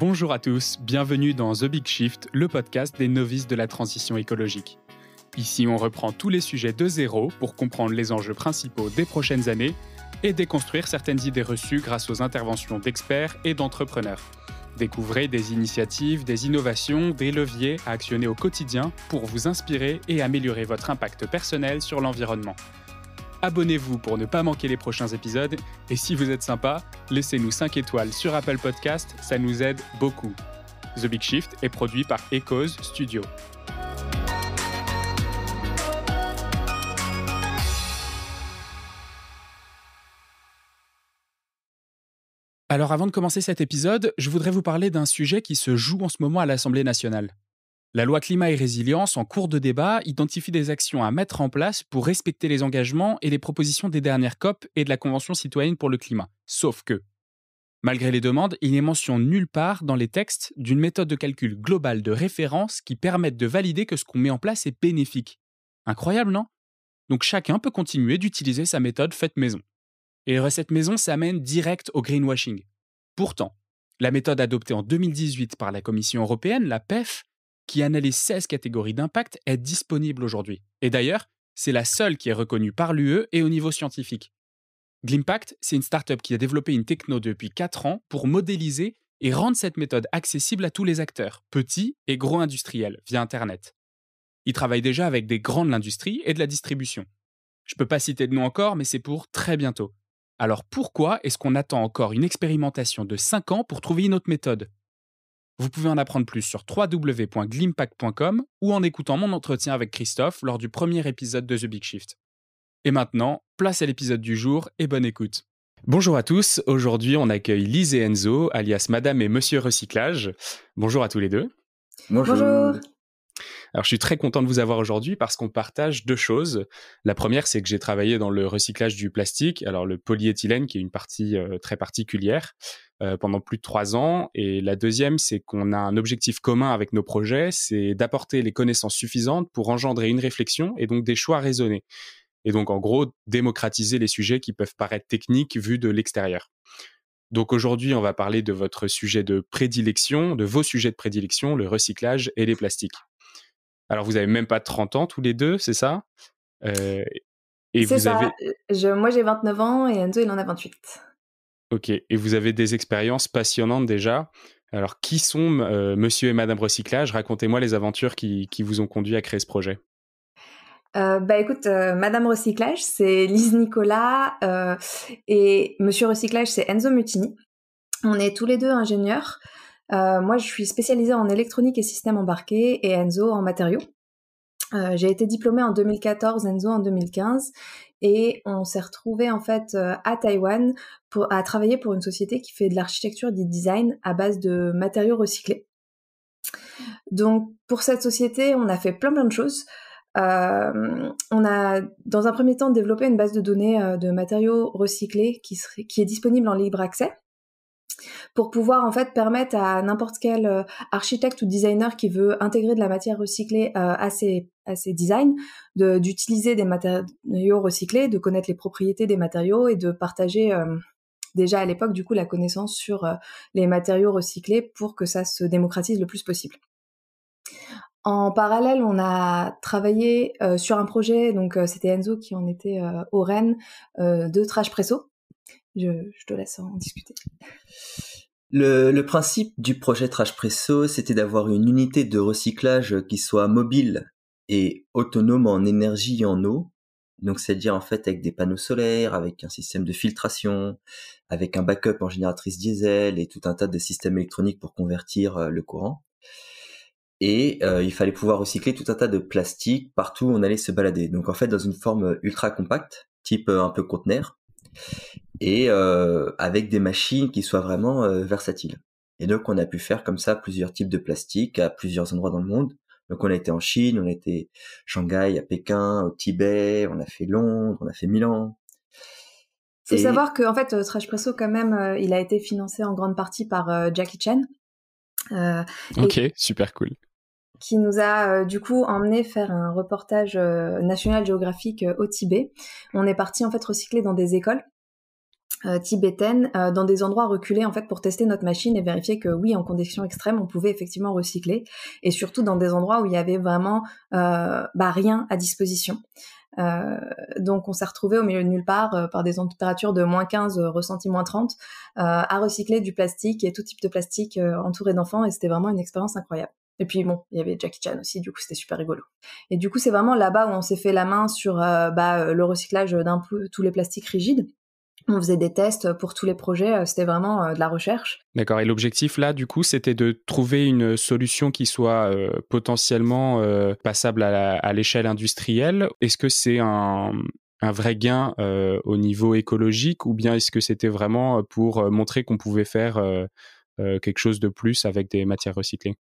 Bonjour à tous, bienvenue dans The Big Shift, le podcast des novices de la transition écologique. Ici, on reprend tous les sujets de zéro pour comprendre les enjeux principaux des prochaines années et déconstruire certaines idées reçues grâce aux interventions d'experts et d'entrepreneurs. Découvrez des initiatives, des innovations, des leviers à actionner au quotidien pour vous inspirer et améliorer votre impact personnel sur l'environnement abonnez-vous pour ne pas manquer les prochains épisodes et si vous êtes sympa, laissez-nous 5 étoiles sur Apple Podcast, ça nous aide beaucoup. The Big Shift est produit par Echoes Studio. Alors avant de commencer cet épisode, je voudrais vous parler d'un sujet qui se joue en ce moment à l'Assemblée nationale. La loi climat et résilience, en cours de débat, identifie des actions à mettre en place pour respecter les engagements et les propositions des dernières COP et de la Convention citoyenne pour le climat. Sauf que, malgré les demandes, il n'est mention nulle part dans les textes d'une méthode de calcul globale de référence qui permette de valider que ce qu'on met en place est bénéfique. Incroyable, non Donc chacun peut continuer d'utiliser sa méthode faite maison. Et les recettes maison s'amène direct au greenwashing. Pourtant, la méthode adoptée en 2018 par la Commission européenne, la PEF, qui analyse 16 catégories d'impact, est disponible aujourd'hui. Et d'ailleurs, c'est la seule qui est reconnue par l'UE et au niveau scientifique. Glimpact, c'est une startup qui a développé une techno depuis 4 ans pour modéliser et rendre cette méthode accessible à tous les acteurs, petits et gros industriels, via Internet. Ils travaillent déjà avec des grands de l'industrie et de la distribution. Je ne peux pas citer de nom encore, mais c'est pour très bientôt. Alors pourquoi est-ce qu'on attend encore une expérimentation de 5 ans pour trouver une autre méthode vous pouvez en apprendre plus sur www.glimpact.com ou en écoutant mon entretien avec Christophe lors du premier épisode de The Big Shift. Et maintenant, place à l'épisode du jour et bonne écoute. Bonjour à tous, aujourd'hui on accueille Lise et Enzo, alias Madame et Monsieur Recyclage. Bonjour à tous les deux. Bonjour. Alors je suis très content de vous avoir aujourd'hui parce qu'on partage deux choses. La première, c'est que j'ai travaillé dans le recyclage du plastique, alors le polyéthylène qui est une partie euh, très particulière euh, pendant plus de trois ans. Et la deuxième, c'est qu'on a un objectif commun avec nos projets, c'est d'apporter les connaissances suffisantes pour engendrer une réflexion et donc des choix raisonnés. Et donc en gros, démocratiser les sujets qui peuvent paraître techniques vus de l'extérieur. Donc aujourd'hui, on va parler de votre sujet de prédilection, de vos sujets de prédilection, le recyclage et les plastiques. Alors, vous n'avez même pas 30 ans tous les deux, c'est ça euh, et vous ça. Euh, moi, j'ai 29 ans et Enzo, il en a 28. Ok. Et vous avez des expériences passionnantes déjà. Alors, qui sont euh, monsieur et madame Recyclage Racontez-moi les aventures qui, vous ont conduit à créer ce projet. bah écoute, Madame Recyclage, c'est Lise Nicolas et Monsieur Recyclage, c'est Enzo Mutini. On est tous les deux ingénieurs. Euh, moi, je suis spécialisée en électronique et systèmes embarqués et Enzo en matériaux. Euh, j'ai été diplômée en 2014, Enzo en 2015, et on s'est retrouvé en fait euh, à Taïwan pour, à travailler pour une société qui fait de l'architecture du design à base de matériaux recyclés. Donc pour cette société, on a fait plein plein de choses. on a dans un premier temps développé une base de données de matériaux recyclés qui, qui est disponible en libre accès pour pouvoir en fait permettre à n'importe quel euh, architecte ou designer qui veut intégrer de la matière recyclée euh, à ses, designs d'utiliser des matériaux recyclés, de connaître les propriétés des matériaux et de partager euh, déjà à l'époque du coup la connaissance sur les matériaux recyclés pour que ça se démocratise le plus possible. En parallèle, on a travaillé sur un projet, donc c'était Enzo qui en était au Rennes, de Trash Presso, je, te laisse en discuter. Le, principe du projet Trash Presso, c'était d'avoir une unité de recyclage qui soit mobile et autonome en énergie et en eau. Donc, c'est-à-dire en fait avec des panneaux solaires, avec un système de filtration, avec un backup en génératrice diesel et tout un tas de systèmes électroniques pour convertir euh, le courant. Et euh, il fallait pouvoir recycler tout un tas de plastique partout où on allait se balader. Donc, en fait, dans une forme euh, ultra compacte, type un peu conteneur, et euh, avec des machines qui soient vraiment euh, versatiles. Et donc on a pu faire comme ça plusieurs types de plastique à plusieurs endroits dans le monde. Donc on a été en Chine, on a été à Shanghai, à Pékin, au Tibet, on a fait Londres, on a fait Milan. C'est savoir que fait euh, Trash Presso quand même il a été financé en grande partie par Jackie Chan. ok, super cool qui nous a euh, du coup emmené faire un reportage euh, national géographique euh, au Tibet. On est parti en fait recycler dans des écoles tibétaines, dans des endroits reculés en fait pour tester notre machine et vérifier que oui, en conditions extrêmes, on pouvait effectivement recycler et surtout dans des endroits où il y avait vraiment bah, rien à disposition. donc on s'est retrouvé au milieu de nulle part par des températures de moins 15 ressenti, moins 30 à recycler du plastique et tout type de plastique entouré d'enfants et c'était vraiment une expérience incroyable. Et puis bon, il y avait Jackie Chan aussi, du coup c'était super rigolo. Et du coup c'est vraiment là-bas où on s'est fait la main sur euh, bah, euh, le recyclage d'un peu tous les plastiques rigides. On faisait des tests pour tous les projets, euh, c'était vraiment de la recherche. D'accord, et l'objectif là du coup c'était de trouver une solution qui soit potentiellement passable à l'échelle industrielle. Est-ce que c'est un, vrai gain au niveau écologique ou bien est-ce que c'était vraiment pour montrer qu'on pouvait faire quelque chose de plus avec des matières recyclées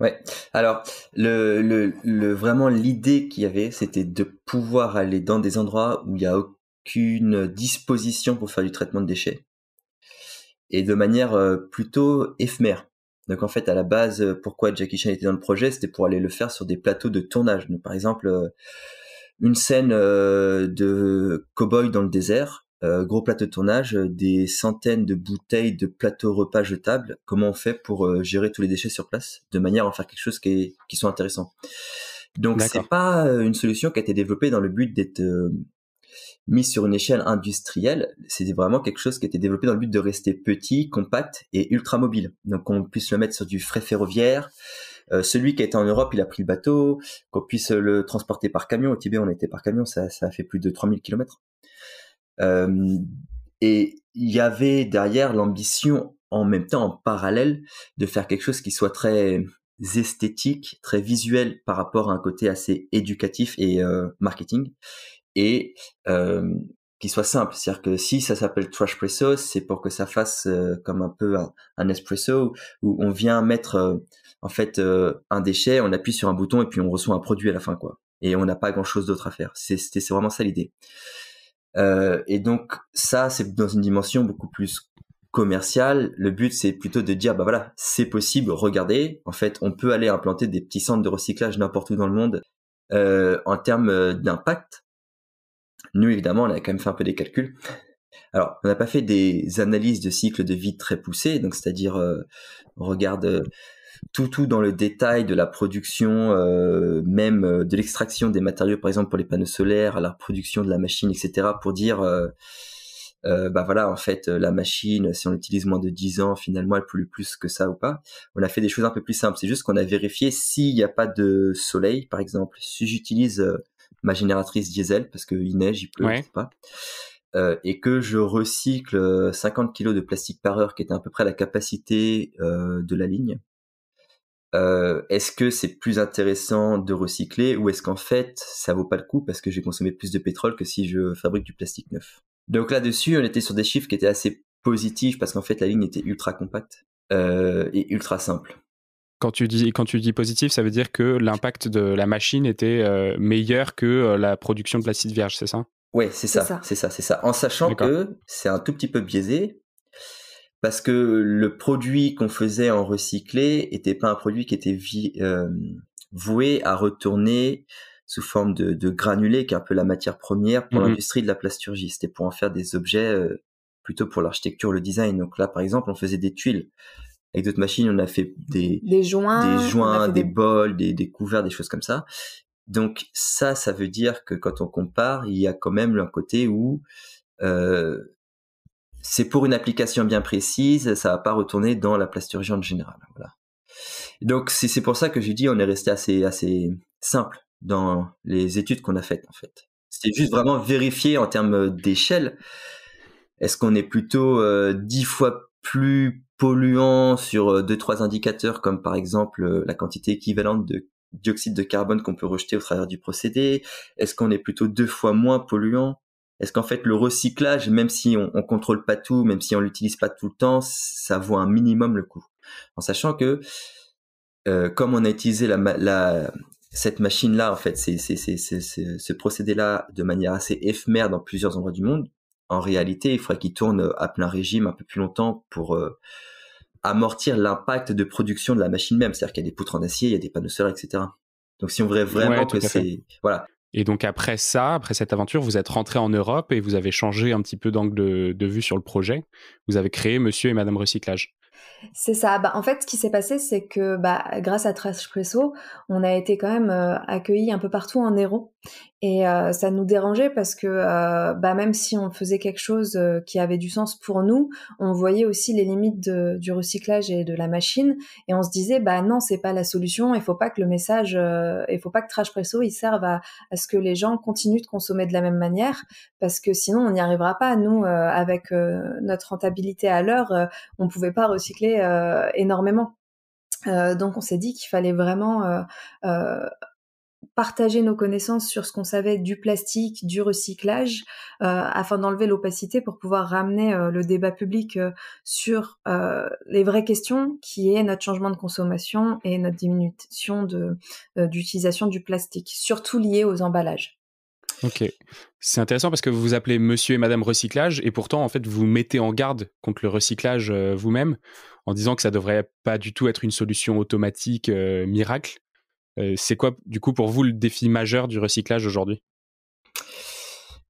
Ouais. Alors, le, le, le vraiment l'idée qu'il y avait, c'était de pouvoir aller dans des endroits où il n'y a aucune disposition pour faire du traitement de déchets et de manière euh, plutôt éphémère. Donc en fait, à la base, euh, pourquoi Jackie Chan était dans le projet, c'était pour aller le faire sur des plateaux de tournage. par exemple, euh, une scène de Cowboy dans le désert, euh, gros plateau de tournage, euh, des centaines de bouteilles de plateaux repas jetables. Comment on fait pour euh, gérer tous les déchets sur place de manière à en faire quelque chose qui, qui soit intéressant. Donc c'est pas une solution qui a été développée dans le but d'être euh, mise sur une échelle industrielle. C'est vraiment quelque chose qui a été développé dans le but de rester petit, compact et ultra mobile. Donc qu'on puisse le mettre sur du frais ferroviaire. celui qui est en Europe, il a pris le bateau, qu'on puisse le transporter par camion. Au Tibet, on était par camion, ça, ça a fait plus de 3000 km. Euh, et il y avait derrière l'ambition en même temps, en parallèle, de faire quelque chose qui soit très esthétique, très visuel par rapport à un côté assez éducatif et euh, marketing, et euh, qui soit simple. C'est-à-dire que si ça s'appelle Trash Presso, c'est pour que ça fasse euh, comme un peu un, espresso où on vient mettre en fait un déchet, on appuie sur un bouton et puis on reçoit un produit à la fin, quoi. Et on n'a pas grand-chose d'autre à faire. c'est vraiment ça l'idée. Euh, et donc ça, c'est dans une dimension beaucoup plus commerciale. Le but, c'est plutôt de dire, bah voilà, c'est possible, regardez. En fait, on peut aller implanter des petits centres de recyclage n'importe où dans le monde euh, en termes euh, d'impact. Nous, évidemment, on a quand même fait un peu des calculs. Alors, on n'a pas fait des analyses de cycle de vie très poussées, donc c'est-à-dire on regarde tout tout dans le détail de la production, euh, même euh, de l'extraction des matériaux, par exemple pour les panneaux solaires, la production de la machine, etc. Pour dire, euh, euh, bah voilà, en fait, la machine, si on l'utilise moins de 10 ans, finalement, elle pollue plus que ça ou pas. On a fait des choses un peu plus simples. C'est juste qu'on a vérifié s'il n'y a pas de soleil, par exemple, si j'utilise ma génératrice diesel parce qu'il neige, il pleut, pas. et que je recycle 50 kg de plastique par heure, qui était à peu près la capacité de la ligne, euh, est-ce que c'est plus intéressant de recycler ou est-ce qu'en fait ça vaut pas le coup parce que j'ai consommé plus de pétrole que si je fabrique du plastique neuf Donc là-dessus, on était sur des chiffres qui étaient assez positifs parce qu'en fait la ligne était ultra compacte euh, et ultra simple. Quand tu dis quand tu dis positif, ça veut dire que l'impact de la machine était euh, meilleur que la production de plastique vierge, c'est ça Oui, c'est ça, c'est ça, c'est ça, En sachant que c'est un tout petit peu biaisé parce que le produit qu'on faisait en recyclé était pas un produit qui était euh, voué à retourner sous forme de, de granulé, qui est un peu la matière première pour mmh l'industrie de la plasturgie. C'était pour en faire des objets euh, plutôt pour l'architecture, le design. Donc là, par exemple, on faisait des tuiles. Avec d'autres machines, on a fait des, joints, des, bols, des, couverts, des choses comme ça. Donc ça, ça veut dire que quand on compare, il y a quand même un côté où euh, c'est pour une application bien précise, ça va pas retourner dans la plasturgie en général. Donc c'est pour ça que j'ai dit on est resté assez assez simple dans les études qu'on a faites en fait. C'est juste vraiment vérifier en termes d'échelle. Est-ce qu'on est plutôt euh, dix fois plus polluant sur euh, deux trois indicateurs comme par exemple euh, la quantité équivalente de dioxyde de carbone qu'on peut rejeter au travers du procédé Est-ce qu'on est plutôt deux fois moins polluant est-ce qu'en fait le recyclage, même si on, on contrôle pas tout, même si on l'utilise pas tout le temps, ça vaut un minimum le coût En sachant que euh, comme on a utilisé la, la cette machine-là, en fait, c'est, ce procédé-là de manière assez éphémère dans plusieurs endroits du monde, en réalité, il faudrait qu'il tourne euh, à plein régime un peu plus longtemps pour euh, amortir l'impact de production de la machine même. C'est-à-dire qu'il y a des poutres en acier, il y a des panneaux solaires, etc. Donc si on voudrait vraiment que c'est... Voilà. Et donc après ça, après cette aventure, vous êtes rentré en Europe et vous avez changé un petit peu d'angle de, vue sur le projet. Vous avez créé Monsieur et Madame Recyclage. C'est ça. Bah, en fait, ce qui s'est passé, c'est que bah, grâce à Trash Presso, on a été quand même euh, accueillis un peu partout en héros. Et euh, ça nous dérangeait parce que euh, bah, même si on faisait quelque chose qui avait du sens pour nous, on voyait aussi les limites du recyclage et de la machine. Et on se disait, bah non, c'est pas la solution. Il faut pas que le message, il faut pas que Trash Presso, il serve à, ce que les gens continuent de consommer de la même manière parce que sinon, on n'y arrivera pas. Nous, avec notre rentabilité à l'heure, on ne pouvait pas recycler euh, énormément. Euh, donc on s'est dit qu'il fallait vraiment euh, partager nos connaissances sur ce qu'on savait du plastique, du recyclage, afin d'enlever l'opacité pour pouvoir ramener le débat public sur les vraies questions qui est notre changement de consommation et notre diminution d'utilisation du plastique, surtout lié aux emballages. Ok. C'est intéressant parce que vous vous appelez monsieur et madame recyclage et pourtant, en fait, vous mettez en garde contre le recyclage euh, vous-même en disant que ça devrait pas du tout être une solution automatique euh, miracle. Euh, c'est quoi, du coup, pour vous le défi majeur du recyclage aujourd'hui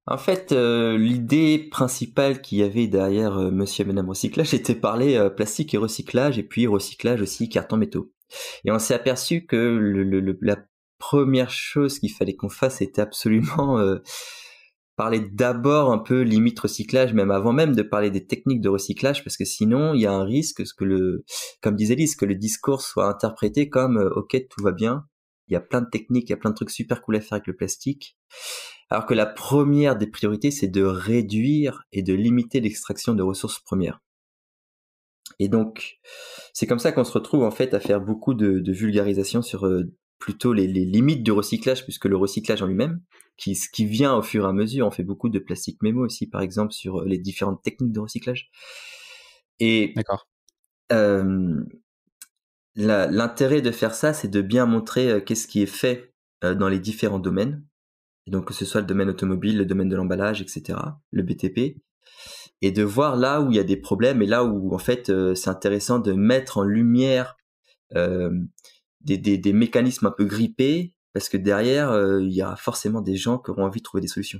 en fait, l'idée principale qu'il y avait derrière Monsieur et Madame Recyclage était parler plastique et recyclage, et puis recyclage aussi carton métaux. Et on s'est aperçu que le, la première chose qu'il fallait qu'on fasse était absolument euh, parler d'abord un peu limite recyclage, même avant même de parler des techniques de recyclage, parce que sinon il y a un risque que le, comme disait Lise, que le discours soit interprété comme euh, ok tout va bien, il y a plein de techniques, il y a plein de trucs super cool à faire avec le plastique, alors que la première des priorités c'est de réduire et de limiter l'extraction de ressources premières. Et donc, c'est comme ça qu'on se retrouve en fait à faire beaucoup de, vulgarisation sur euh, plutôt les, limites du recyclage puisque le recyclage en lui-même, qui, ce qui vient au fur et à mesure, on fait beaucoup de plastique mémo aussi, par exemple, sur euh, les différentes techniques de recyclage. Et D'accord. Euh, l'intérêt de faire ça, c'est de bien montrer euh, qu'est-ce qui est fait dans les différents domaines. donc, que ce soit le domaine automobile, le domaine de l'emballage, etc., le BTP, et de voir là où il y a des problèmes et là où, en fait, c'est intéressant de mettre en lumière des, mécanismes un peu grippés, parce que derrière, euh, il y a forcément des gens qui auront envie de trouver des solutions.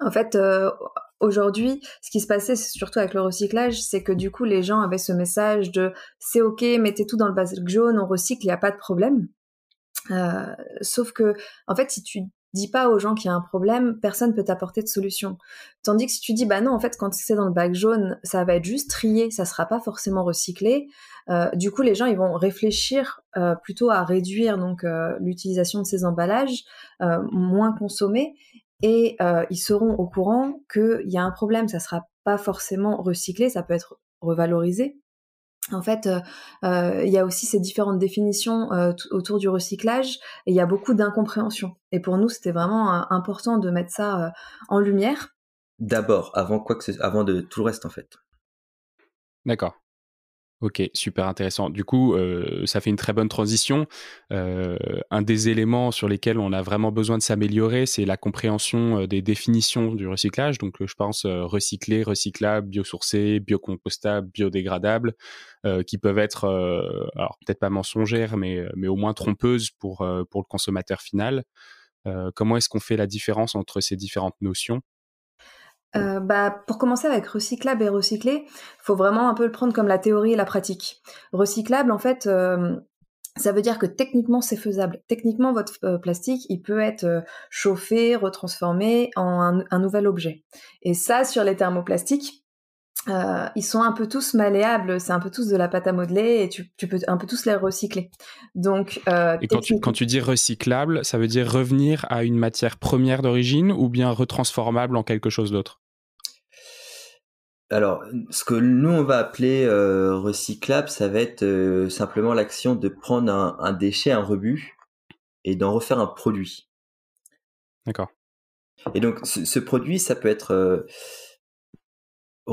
En fait, euh, aujourd'hui, ce qui se passait surtout avec le recyclage, c'est que du coup, les gens avaient ce message de c'est ok, mettez tout dans le bac jaune, on recycle, il n'y a pas de problème. Euh, sauf que, en fait, si tu dis pas aux gens qu'il y a un problème, personne peut t'apporter de solution. Tandis que si tu dis bah non, en fait, quand c'est dans le bac jaune, ça va être juste trié, ça sera pas forcément recyclé. Euh, du coup, les gens ils vont réfléchir euh, plutôt à réduire donc euh, l'utilisation de ces emballages, moins consommer, et ils seront au courant qu'il y a un problème. Ça ne sera pas forcément recyclé, ça peut être revalorisé, en fait, il y a aussi ces différentes définitions autour du recyclage et il y a beaucoup d'incompréhension. Et pour nous, c'était vraiment important de mettre ça en lumière. D'abord, avant quoi avant de tout le reste en fait. D'accord. Ok, super intéressant. Du coup, euh, ça fait une très bonne transition. Euh, un des éléments sur lesquels on a vraiment besoin de s'améliorer, c'est la compréhension euh, des définitions du recyclage. Donc, je pense recycler, recyclable, biosourcé, biocompostable, biodégradable, qui peuvent être, alors peut-être pas mensongères, mais, mais au moins trompeuses pour, pour le consommateur final. comment est-ce qu'on fait la différence entre ces différentes notions euh, bah, pour commencer avec recyclable et recyclé, faut vraiment un peu le prendre comme la théorie et la pratique. Recyclable, en fait, euh, ça veut dire que techniquement c'est faisable. Techniquement, votre euh, plastique, il peut être chauffé, retransformé en un, nouvel objet. Et ça, sur les thermoplastiques, euh, ils sont un peu tous malléables, c'est un peu tous de la pâte à modeler et tu, peux un peu tous les recycler. Donc, euh, et quand tu, dis recyclable, ça veut dire revenir à une matière première d'origine ou bien retransformable en quelque chose d'autre alors, ce que nous on va appeler euh, recyclable, ça va être simplement l'action de prendre un, un déchet, un rebut, et d'en refaire un produit. D'accord. Et donc, ce, produit, ça peut être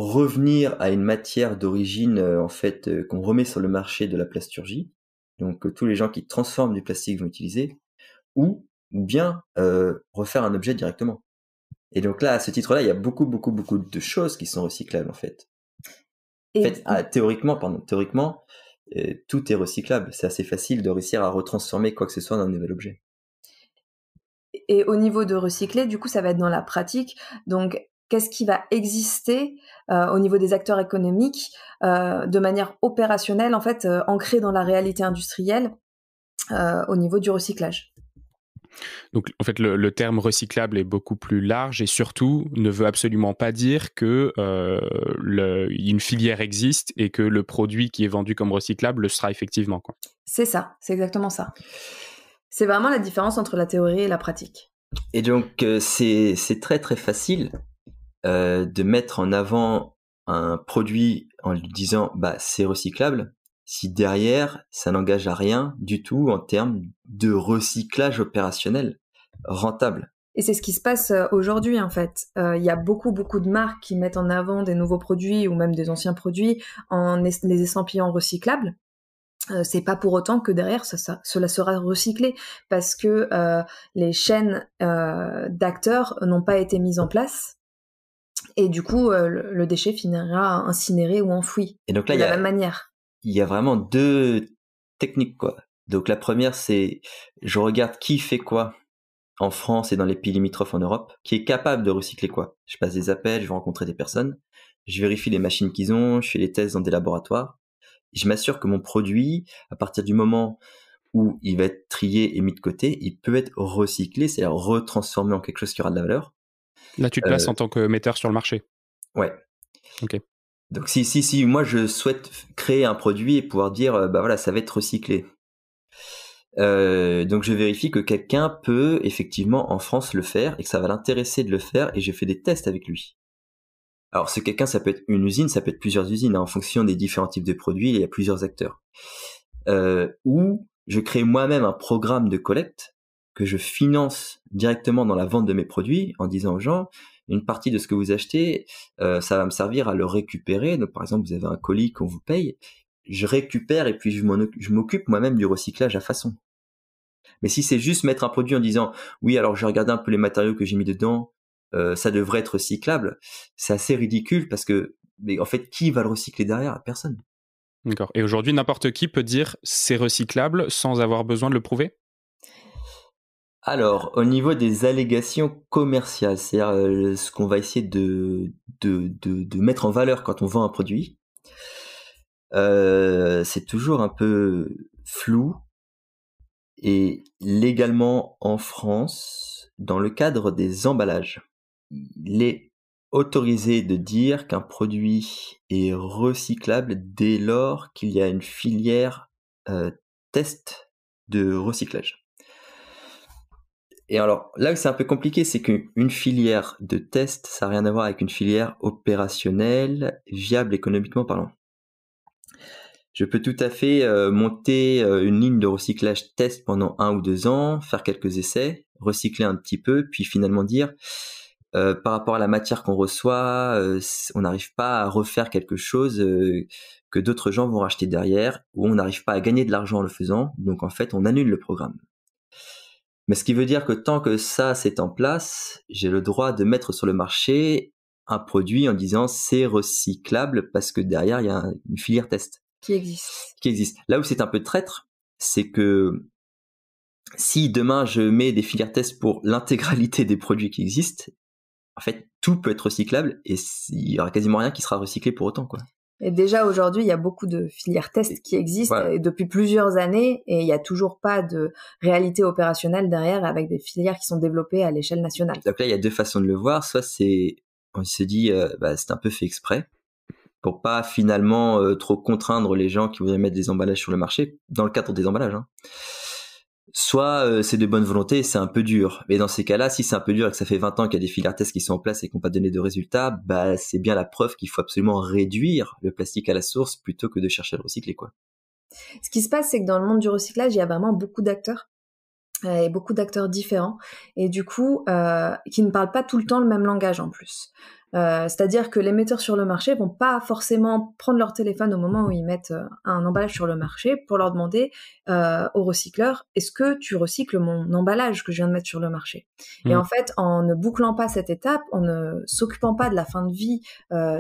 revenir à une matière d'origine euh, en fait euh, qu'on remet sur le marché de la plasturgie, donc euh, tous les gens qui transforment du plastique vont utiliser, ou bien refaire un objet directement. Et donc là, à ce titre-là, il y a beaucoup, beaucoup, beaucoup de choses qui sont recyclables en fait. En fait ah, théoriquement, pardon, théoriquement, tout est recyclable. C'est assez facile de réussir à retransformer quoi que ce soit dans un nouvel objet. Et au niveau de recycler, du coup, ça va être dans la pratique. Donc, qu'est-ce qui va exister euh, au niveau des acteurs économiques euh, de manière opérationnelle, en fait, euh, ancrée dans la réalité industrielle au niveau du recyclage. Donc, en fait, le, terme recyclable est beaucoup plus large et surtout ne veut absolument pas dire que une filière existe et que le produit qui est vendu comme recyclable le sera effectivement. C'est ça, c'est exactement ça. C'est vraiment la différence entre la théorie et la pratique. Et donc, c'est très très facile euh, de mettre en avant un produit en lui disant bah c'est recyclable, si derrière ça n'engage à rien du tout en termes de recyclage opérationnel rentable. Et c'est ce qui se passe euh, aujourd'hui en fait. Euh, il y a beaucoup beaucoup de marques qui mettent en avant des nouveaux produits ou même des anciens produits en les estampillant recyclables. c'est pas pour autant que derrière cela sera recyclé parce que les chaînes d'acteurs n'ont pas été mises en place et du coup, euh, le, déchet finira incinéré ou enfoui. Et donc de la même manière. Il y a vraiment deux techniques, quoi. Donc la première, c'est je regarde qui fait quoi en France et dans les pays limitrophes en Europe, qui est capable de recycler quoi. Je passe des appels, je vais rencontrer des personnes, je vérifie les machines qu'ils ont, je fais les tests dans des laboratoires, je m'assure que mon produit, à partir du moment où il va être trié et mis de côté, il peut être recyclé, c'est-à-dire retransformé en quelque chose qui aura de la valeur. Là, tu te places euh, en tant que metteur sur le marché. Ouais. Ok. Donc si, si, si, moi je souhaite créer un produit et pouvoir dire, euh, bah voilà, ça va être recyclé. Euh, donc je vérifie que quelqu'un peut effectivement en France le faire et que ça va l'intéresser de le faire et je fais des tests avec lui. Alors ce quelqu'un, ça peut être une usine, ça peut être plusieurs usines, hein. en fonction des différents types de produits, il y a plusieurs acteurs. ou je crée moi-même un programme de collecte que je finance directement dans la vente de mes produits en disant aux gens, une partie de ce que vous achetez, euh, ça va me servir à le récupérer. Donc par exemple, vous avez un colis qu'on vous paye, je récupère et puis je m'occupe moi-même du recyclage à façon. Mais si c'est juste mettre un produit en disant oui, alors j'ai regardé un peu les matériaux que j'ai mis dedans, euh, ça devrait être recyclable, c'est assez ridicule parce que mais en fait, qui va le recycler derrière Personne. D'accord. Et aujourd'hui, n'importe qui peut dire c'est recyclable sans avoir besoin de le prouver alors, au niveau des allégations commerciales, c'est-à-dire euh, ce qu'on va essayer de, de, de, mettre en valeur quand on vend un produit, euh, c'est toujours un peu flou. Et légalement en France, dans le cadre des emballages, il est autorisé de dire qu'un produit est recyclable dès lors qu'il y a une filière euh, test de recyclage. Et alors là où c'est un peu compliqué, c'est qu'une filière de test, ça n'a rien à voir avec une filière opérationnelle, viable économiquement parlant. Je peux tout à fait euh, monter euh, une ligne de recyclage test pendant un ou deux ans, faire quelques essais, recycler un petit peu, puis finalement dire euh, par rapport à la matière qu'on reçoit, on n'arrive pas à refaire quelque chose que d'autres gens vont racheter derrière, ou on n'arrive pas à gagner de l'argent en le faisant, donc en fait on annule le programme. Mais ce qui veut dire que tant que ça c'est en place, j'ai le droit de mettre sur le marché un produit en disant c'est recyclable parce que derrière il y a une filière test. Qui existe. Qui existe. Là où c'est un peu traître, c'est que si demain je mets des filières test pour l'intégralité des produits qui existent, en fait tout peut être recyclable et il y aura quasiment rien qui sera recyclé pour autant quoi. Et déjà aujourd'hui, il y a beaucoup de filières tests qui existent depuis plusieurs années et il n'y a toujours pas de réalité opérationnelle derrière avec des filières qui sont développées à l'échelle nationale. Donc là, il y a deux façons de le voir. Soit c'est, on se dit, euh, bah, c'est un peu fait exprès pour pas finalement euh, trop contraindre les gens qui voudraient mettre des emballages sur le marché dans le cadre des emballages. Hein soit euh, c'est de bonne volonté c'est un peu dur. Mais dans ces cas-là, si c'est un peu dur et que ça fait 20 ans qu'il y a des filières tests qui sont en place et qu'on n'ont pas donné de résultats, bah c'est bien la preuve qu'il faut absolument réduire le plastique à la source plutôt que de chercher à le recycler quoi. Ce qui se passe, c'est que dans le monde du recyclage, il y a vraiment beaucoup d'acteurs euh, et beaucoup d'acteurs différents et du coup euh, qui ne parlent pas tout le temps le même langage en plus. Euh, c'est-à-dire que les metteurs sur le marché vont pas forcément prendre leur téléphone au moment où ils mettent euh, un emballage sur le marché pour leur demander euh, au recycleur est-ce que tu recycles mon emballage que je viens de mettre sur le marché Et mm. en fait, en ne bouclant pas cette étape, en ne s'occupant pas de la fin de vie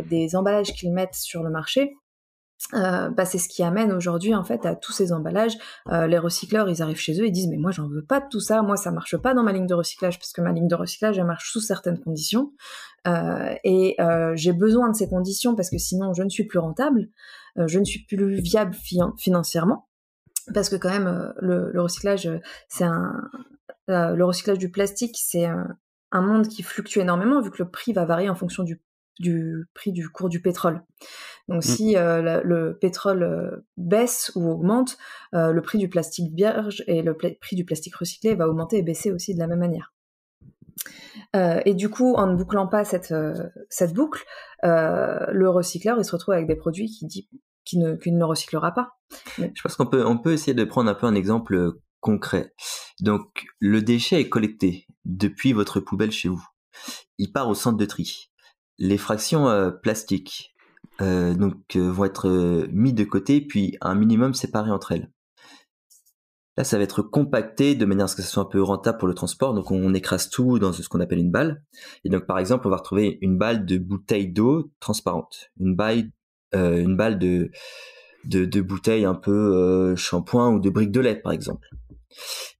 des emballages qu'ils mettent sur le marché, euh, bah c'est ce qui amène aujourd'hui en fait à tous ces emballages. Euh, les recycleurs, ils arrivent chez eux, et disent mais moi j'en veux pas de tout ça, moi ça marche pas dans ma ligne de recyclage parce que ma ligne de recyclage elle marche sous certaines conditions euh, et j'ai besoin de ces conditions parce que sinon je ne suis plus rentable, je ne suis plus viable financièrement parce que quand même le, recyclage c'est un le recyclage du plastique c'est un, un monde qui fluctue énormément vu que le prix va varier en fonction du du prix du cours du pétrole. Donc mmh. si euh, le pétrole euh, baisse ou augmente, euh, le prix du plastique vierge et le prix du plastique recyclé va augmenter et baisser aussi de la même manière. et du coup, en ne bouclant pas cette, boucle, le recycleur, il se retrouve avec des produits qui qu'il ne, recyclera pas. Je pense qu'on peut, on peut essayer de prendre un peu un exemple concret. Donc, le déchet est collecté depuis votre poubelle chez vous. Il part au centre de tri. Les fractions euh, plastiques euh, euh, vont être mis de côté puis un minimum séparé entre elles. Là, ça va être compacté de manière à ce que ce soit un peu rentable pour le transport. Donc, on écrase tout dans ce qu'on appelle une balle. Et donc, par exemple, on va retrouver une balle de bouteille d'eau transparente, une balle, une balle de, de, bouteille un peu shampoing ou de briques de lait, par exemple.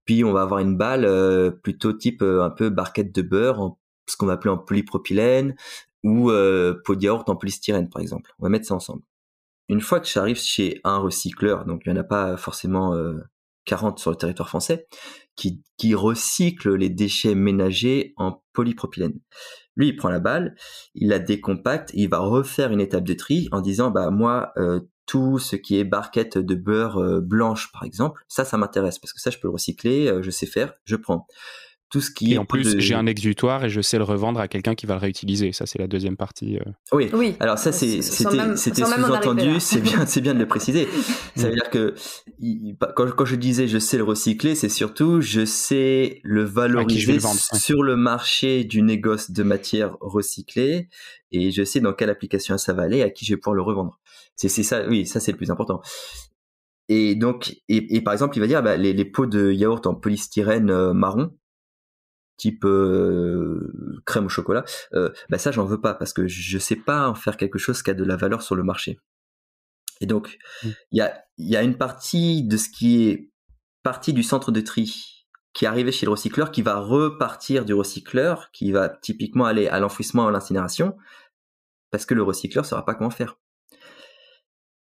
Puis, on va avoir une balle plutôt type un peu barquette de beurre, ce qu'on va appeler en polypropylène, ou euh, pot en polystyrène par exemple. On va mettre ça ensemble. Une fois que j'arrive chez un recycleur, donc il n'y en a pas forcément 40 euh, sur le territoire français, qui, qui recycle les déchets ménagers en polypropylène. Lui, il prend la balle, il la décompacte, il va refaire une étape de tri en disant, bah moi, euh, tout ce qui est barquette de beurre euh, blanche, par exemple, ça, ça m'intéresse parce que ça, je peux le recycler, je sais faire, je prends tout ce qui et en plus j'ai un exutoire et je sais le revendre à quelqu'un qui va le réutiliser ça c'est la deuxième partie euh. oui. oui alors ça c'était sous-entendu c'est bien c'est bien de le préciser ça veut dire que bah, quand, je disais je sais le recycler c'est surtout je sais le valoriser sur le marché du négoce de matière recyclée et je sais dans quelle application ça va aller à qui je vais pouvoir le revendre c'est ça oui ça c'est le plus important et donc, et, et, par exemple, il va dire bah, les, les, pots de yaourt en polystyrène euh, marron, type euh, crème au chocolat, euh, bah ça j'en veux pas parce que je sais pas en faire quelque chose qui a de la valeur sur le marché. Et donc mmh. il y, a, une partie de ce qui est partie du centre de tri qui est arrivé chez le recycleur, qui va repartir du recycleur, qui va typiquement aller à l'enfouissement, à l'incinération, parce que le recycleur ne saura pas comment faire.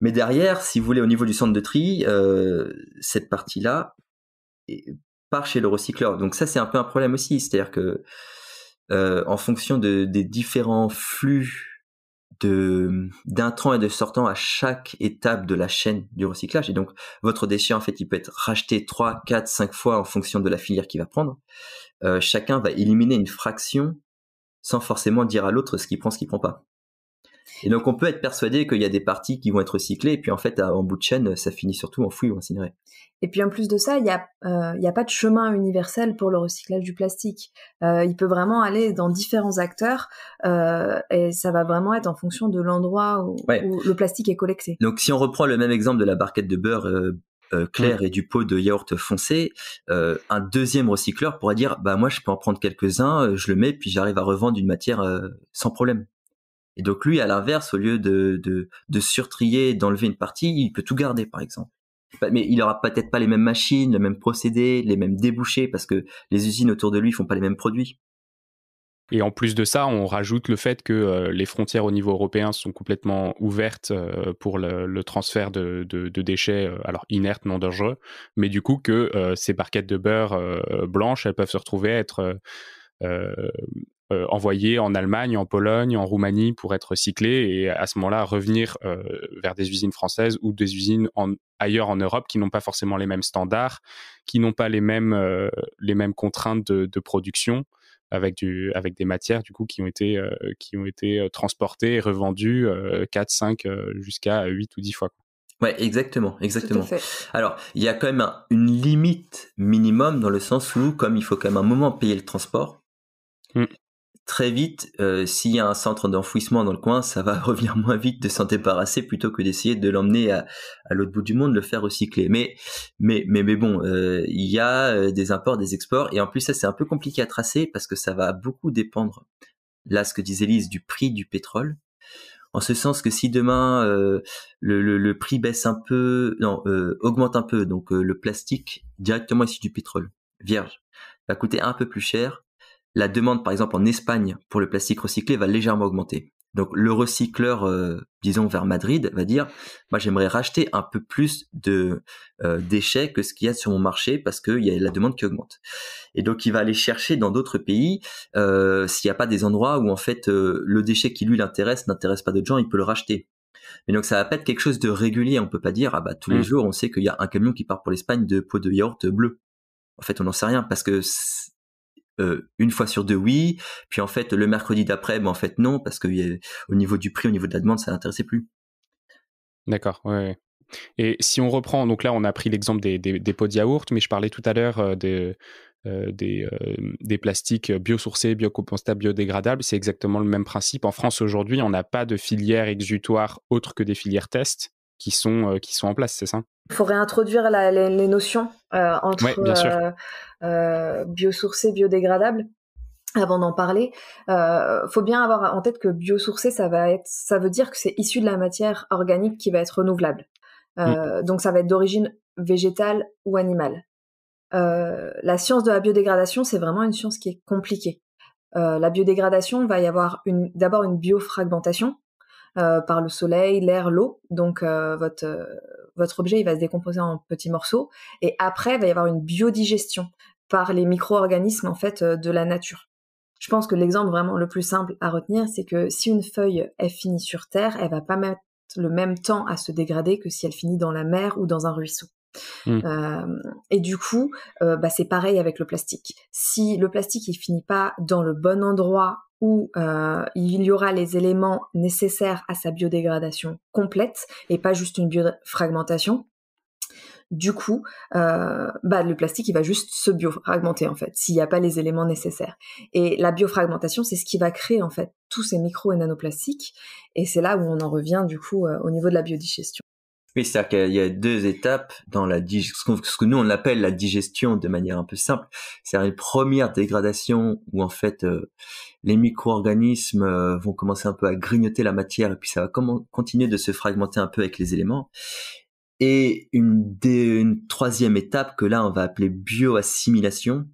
Mais derrière, si vous voulez, au niveau du centre de tri, euh, cette partie-là, chez le recycleur. Donc ça, c'est un peu un problème aussi. C'est-à-dire que euh, en fonction des différents flux d'intrants et de sortants à chaque étape de la chaîne du recyclage. Et donc, votre déchet, en fait, il peut être racheté 3, 4, 5 fois en fonction de la filière qu'il va prendre. Euh, chacun va éliminer une fraction sans forcément dire à l'autre ce qu'il prend, ce qu'il prend pas. Et donc, on peut être persuadé qu'il y a des parties qui vont être recyclées, et puis en fait, en bout de chaîne, ça finit surtout en fouille ou incinéré. Et puis en plus de ça, il n'y a, euh, a pas de chemin universel pour le recyclage du plastique. Euh, il peut vraiment aller dans différents acteurs euh, et ça va vraiment être en fonction de l'endroit où, le plastique est collecté. Donc si on reprend le même exemple de la barquette de beurre clair et du pot de yaourt foncé, un deuxième recycleur pourrait dire bah moi je peux en prendre quelques-uns, je le mets puis j'arrive à revendre une matière sans problème. Et donc lui, à l'inverse, au lieu de, de, surtrier, d'enlever une partie, il peut tout garder, par exemple. Mais il aura peut-être pas les mêmes machines, les mêmes procédés, les mêmes débouchés, parce que les usines autour de lui font pas les mêmes produits. Et en plus de ça, on rajoute le fait que euh, les frontières au niveau européen sont complètement ouvertes euh, pour le, transfert de, déchets, euh, alors inertes, non dangereux, mais du coup que ces barquettes de beurre blanches elles peuvent se retrouver à être euh, envoyés en Allemagne, en Pologne, en Roumanie pour être recyclés et à ce moment-là revenir euh, vers des usines françaises ou des usines ailleurs en Europe qui n'ont pas forcément les mêmes standards, qui n'ont pas les mêmes, euh, les mêmes contraintes de, production avec, du, avec des matières du coup qui ont été, qui ont été transportées et revendues 4, 5, jusqu'à 8 ou 10 fois. Ouais, exactement, exactement. Alors, il y a quand même une limite minimum dans le sens où, comme il faut quand même un moment payer le transport, mm très vite, euh, s'il y a un centre d'enfouissement dans le coin, ça va revenir moins vite de s'en débarrasser plutôt que d'essayer de l'emmener à, à l'autre bout du monde, le faire recycler. Mais, mais, mais, mais bon, euh, il y a euh, des imports, des exports, et en plus ça c'est un peu compliqué à tracer parce que ça va beaucoup dépendre. Là, ce que disait Lise, du prix du pétrole. En ce sens que si demain le, le, le, prix baisse un peu, non, augmente un peu, donc le plastique directement issu du pétrole vierge va coûter un peu plus cher, la demande, par exemple, en Espagne pour le plastique recyclé va légèrement augmenter. Donc le recycleur, euh, disons vers Madrid, va dire, moi j'aimerais racheter un peu plus de euh, déchets que ce qu'il y a sur mon marché parce qu'il y a la demande qui augmente. Et donc il va aller chercher dans d'autres pays euh, s'il n'y a pas des endroits où en fait le déchet qui lui l'intéresse n'intéresse pas d'autres gens, il peut le racheter. Mais donc ça va pas être quelque chose de régulier, on peut pas dire ah bah tous les mmh. jours on sait qu'il y a un camion qui part pour l'Espagne de pots de yaourt bleu. En fait on n'en sait rien parce que euh, une fois sur deux oui, puis en fait le mercredi d'après, ben en fait non, parce que au niveau du prix, au niveau de la demande, ça n'intéressait plus. D'accord, ouais. Et si on reprend, donc là on a pris l'exemple des, pots de yaourt, mais je parlais tout à l'heure euh, des, euh, des, des, plastiques biosourcés, biocompostables, biodégradables, c'est exactement le même principe. En France aujourd'hui, on n'a pas de filière exutoire autre que des filières tests qui sont, euh, qui sont en place, c'est ça Il faut réintroduire les, notions euh, entre ouais, euh, biosourcé biodégradable avant d'en parler, Il faut bien avoir en tête que biosourcé, ça va être, ça veut dire que c'est issu de la matière organique qui va être renouvelable. Mm. Donc ça va être d'origine végétale ou animale. la science de la biodégradation, c'est vraiment une science qui est compliquée. la biodégradation, va y avoir d'abord une biofragmentation, euh, par le soleil, l'air, l'eau. Donc euh, votre votre objet, il va se décomposer en petits morceaux et après il va y avoir une biodigestion par les micro-organismes en fait euh, de la nature. Je pense que l'exemple vraiment le plus simple à retenir, c'est que si une feuille est finie sur terre, elle va pas mettre le même temps à se dégrader que si elle finit dans la mer ou dans un ruisseau. Mmh. et du coup, euh, bah, c'est pareil avec le plastique. Si le plastique il finit pas dans le bon endroit où euh, il y aura les éléments nécessaires à sa biodégradation complète et pas juste une biofragmentation, du coup, euh, bah, le plastique, il va juste se biofragmenter, en fait, s'il n'y a pas les éléments nécessaires. Et la biofragmentation, c'est ce qui va créer, en fait, tous ces micro et nanoplastiques. Et c'est là où on en revient, du coup, au niveau de la biodigestion. Oui, c'est-à-dire qu'il y a deux étapes dans la ce que nous on appelle la digestion de manière un peu simple. C'est-à-dire une première dégradation où en fait euh, les micro-organismes euh, vont commencer un peu à grignoter la matière et puis ça va continuer de se fragmenter un peu avec les éléments. Et une, une troisième étape que là on va appeler bioassimilation,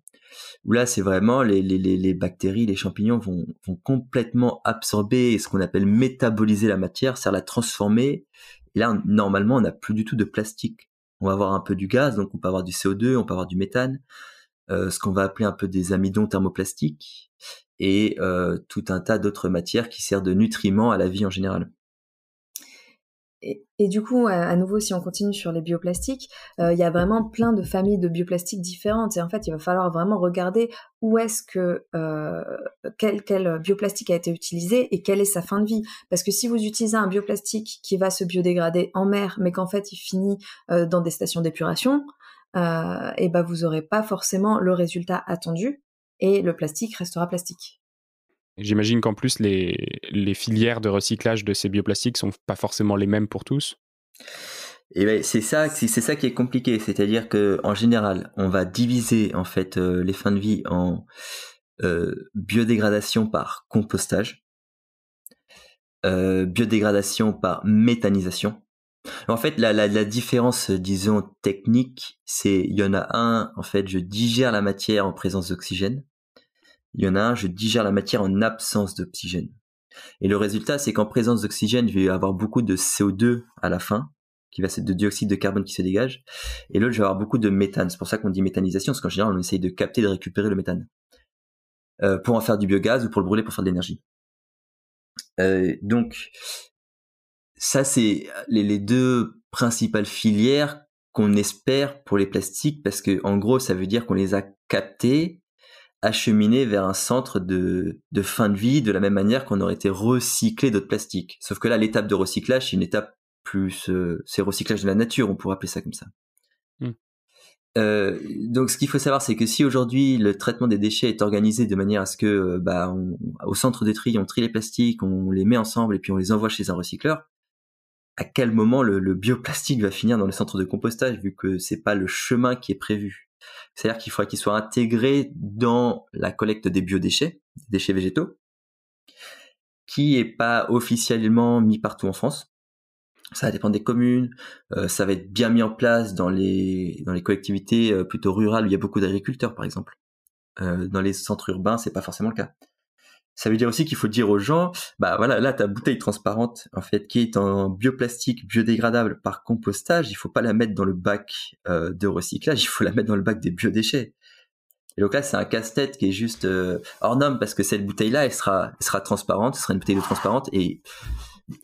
où là c'est vraiment les, les, les, bactéries, les champignons vont, vont complètement absorber ce qu'on appelle métaboliser la matière, c'est-à-dire la transformer là, normalement, on n'a plus du tout de plastique. On va avoir un peu du gaz, donc on peut avoir du CO2, on peut avoir du méthane, euh, ce qu'on va appeler un peu des amidons thermoplastiques, et euh, tout un tas d'autres matières qui servent de nutriments à la vie en général et, du coup, à, nouveau, si on continue sur les bioplastiques, euh, il y a vraiment plein de familles de bioplastiques différentes. Et en fait, il va falloir vraiment regarder où est-ce que euh, quel, bioplastique a été utilisé et quelle est sa fin de vie. Parce que si vous utilisez un bioplastique qui va se biodégrader en mer, mais qu'en fait il finit euh, dans des stations d'épuration, et ben vous n'aurez pas forcément le résultat attendu et le plastique restera plastique. J'imagine qu'en plus, les, filières de recyclage de ces bioplastiques sont pas forcément les mêmes pour tous. Et eh ben, c'est ça, c'est ça qui est compliqué. C'est-à-dire que en général, on va diviser en fait euh, les fins de vie en euh, biodégradation par compostage, euh, biodégradation par méthanisation. En fait, la, la différence, disons technique, c'est il y en a un. En fait, je digère la matière en présence d'oxygène. Il y en a un, je digère la matière en absence d'oxygène. Et le résultat, c'est qu'en présence d'oxygène, je vais avoir beaucoup de CO2 à la fin, qui va être de dioxyde de carbone qui se dégage, et l'autre, je vais avoir beaucoup de méthane. C'est pour ça qu'on dit méthanisation, parce qu'en général, on essaye de capter, de récupérer le méthane euh, pour en faire du biogaz ou pour le brûler pour faire de l'énergie. Euh, donc, ça, c'est les, les deux principales filières qu'on espère pour les plastiques, parce que en gros, ça veut dire qu'on les a captés, acheminé vers un centre de, fin de vie de la même manière qu'on aurait été recyclé d'autres plastiques. Sauf que là, l'étape de recyclage, c'est une étape plus... Euh, c'est recyclage de la nature, on pourrait appeler ça comme ça. Hmm. Euh, donc ce qu'il faut savoir, c'est que si aujourd'hui le traitement des déchets est organisé de manière à ce que euh, bah, au centre de tri, on trie les plastiques, on les met ensemble et puis on les envoie chez un recycleur, à quel moment le, bioplastique va finir dans le centre de compostage vu que c'est pas le chemin qui est prévu c'est-à-dire qu'il faudrait qu'il soit intégré dans la collecte des biodéchets, des déchets végétaux, qui n'est pas officiellement mis partout en France. Ça va dépendre des communes, euh, ça va être bien mis en place dans les, dans les collectivités euh, plutôt rurales où il y a beaucoup d'agriculteurs, par exemple. Euh, dans les centres urbains, c'est pas forcément le cas ça veut dire aussi qu'il faut dire aux gens, bah voilà, là ta bouteille transparente en fait qui est en bioplastique biodégradable par compostage, il faut pas la mettre dans le bac euh, de recyclage, il faut la mettre dans le bac des biodéchets. Et donc là, c'est un casse-tête qui est juste euh, hors norme parce que cette bouteille-là, elle sera, sera transparente, ce sera une bouteille de transparente et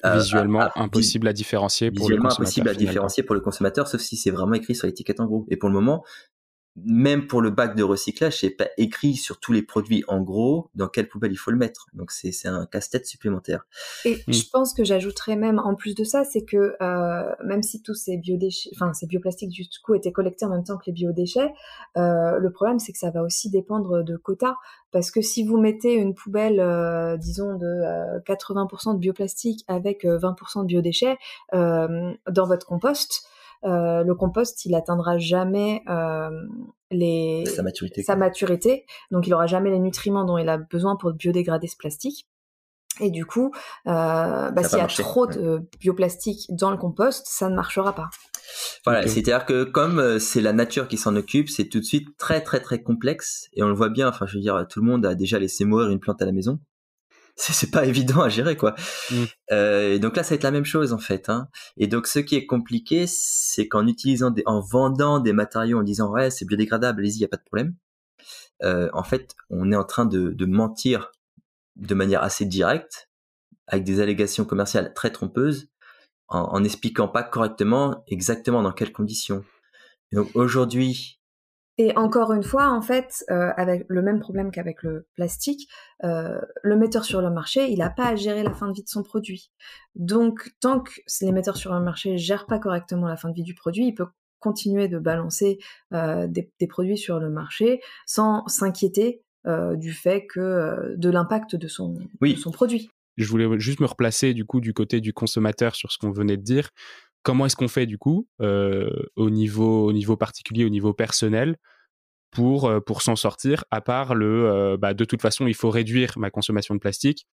euh, visuellement ah, ah, impossible à différencier pour le impossible à différencier pour le consommateur, sauf si c'est vraiment écrit sur l'étiquette en gros. Et pour le moment, même pour le bac de recyclage, c'est pas écrit sur tous les produits en gros dans quelle poubelle il faut le mettre. Donc c'est un casse-tête supplémentaire. Et hmm. je pense que j'ajouterais même en plus de ça, c'est que euh, même si tous ces biodéchets, enfin ces bioplastiques du coup étaient collectés en même temps que les biodéchets, euh, le problème c'est que ça va aussi dépendre de quotas parce que si vous mettez une poubelle, euh, disons de 80% de bioplastique avec 20% de biodéchets dans votre compost euh, le compost, il atteindra jamais euh, sa, maturité, Donc, il aura jamais les nutriments dont il a besoin pour biodégrader ce plastique. Et du coup, euh, bah, s'il y a trop de bioplastique dans le compost, ça ne marchera pas. Voilà, c'est-à-dire que comme c'est la nature qui s'en occupe, c'est tout de suite très très très complexe et on le voit bien. Enfin, je veux dire, tout le monde a déjà laissé mourir une plante à la maison c'est pas évident à gérer quoi. Mm. Euh, et donc là, ça va être la même chose en fait. Hein. Et donc, ce qui est compliqué, c'est qu'en utilisant, des, en vendant des matériaux, en disant ouais, c'est biodégradable, allez-y, y a pas de problème. Euh, en fait, on est en train de, de mentir de manière assez directe, avec des allégations commerciales très trompeuses, en, en expliquant pas correctement exactement dans quelles conditions. donc aujourd'hui, et encore une fois, en fait, euh, avec le même problème qu'avec le plastique, euh, le metteur sur le marché, il n'a pas à gérer la fin de vie de son produit. Donc, tant que les metteurs sur le marché ne gèrent pas correctement la fin de vie du produit, il peut continuer de balancer euh, des, produits sur le marché sans s'inquiéter du fait que de l'impact de son, son produit. Je voulais juste me replacer du coup du côté du consommateur sur ce qu'on venait de dire comment est-ce qu'on fait du coup euh, au, niveau, au niveau particulier, au niveau personnel pour, euh, pour s'en sortir, à part le euh, bah, de toute façon, il faut réduire ma consommation de plastique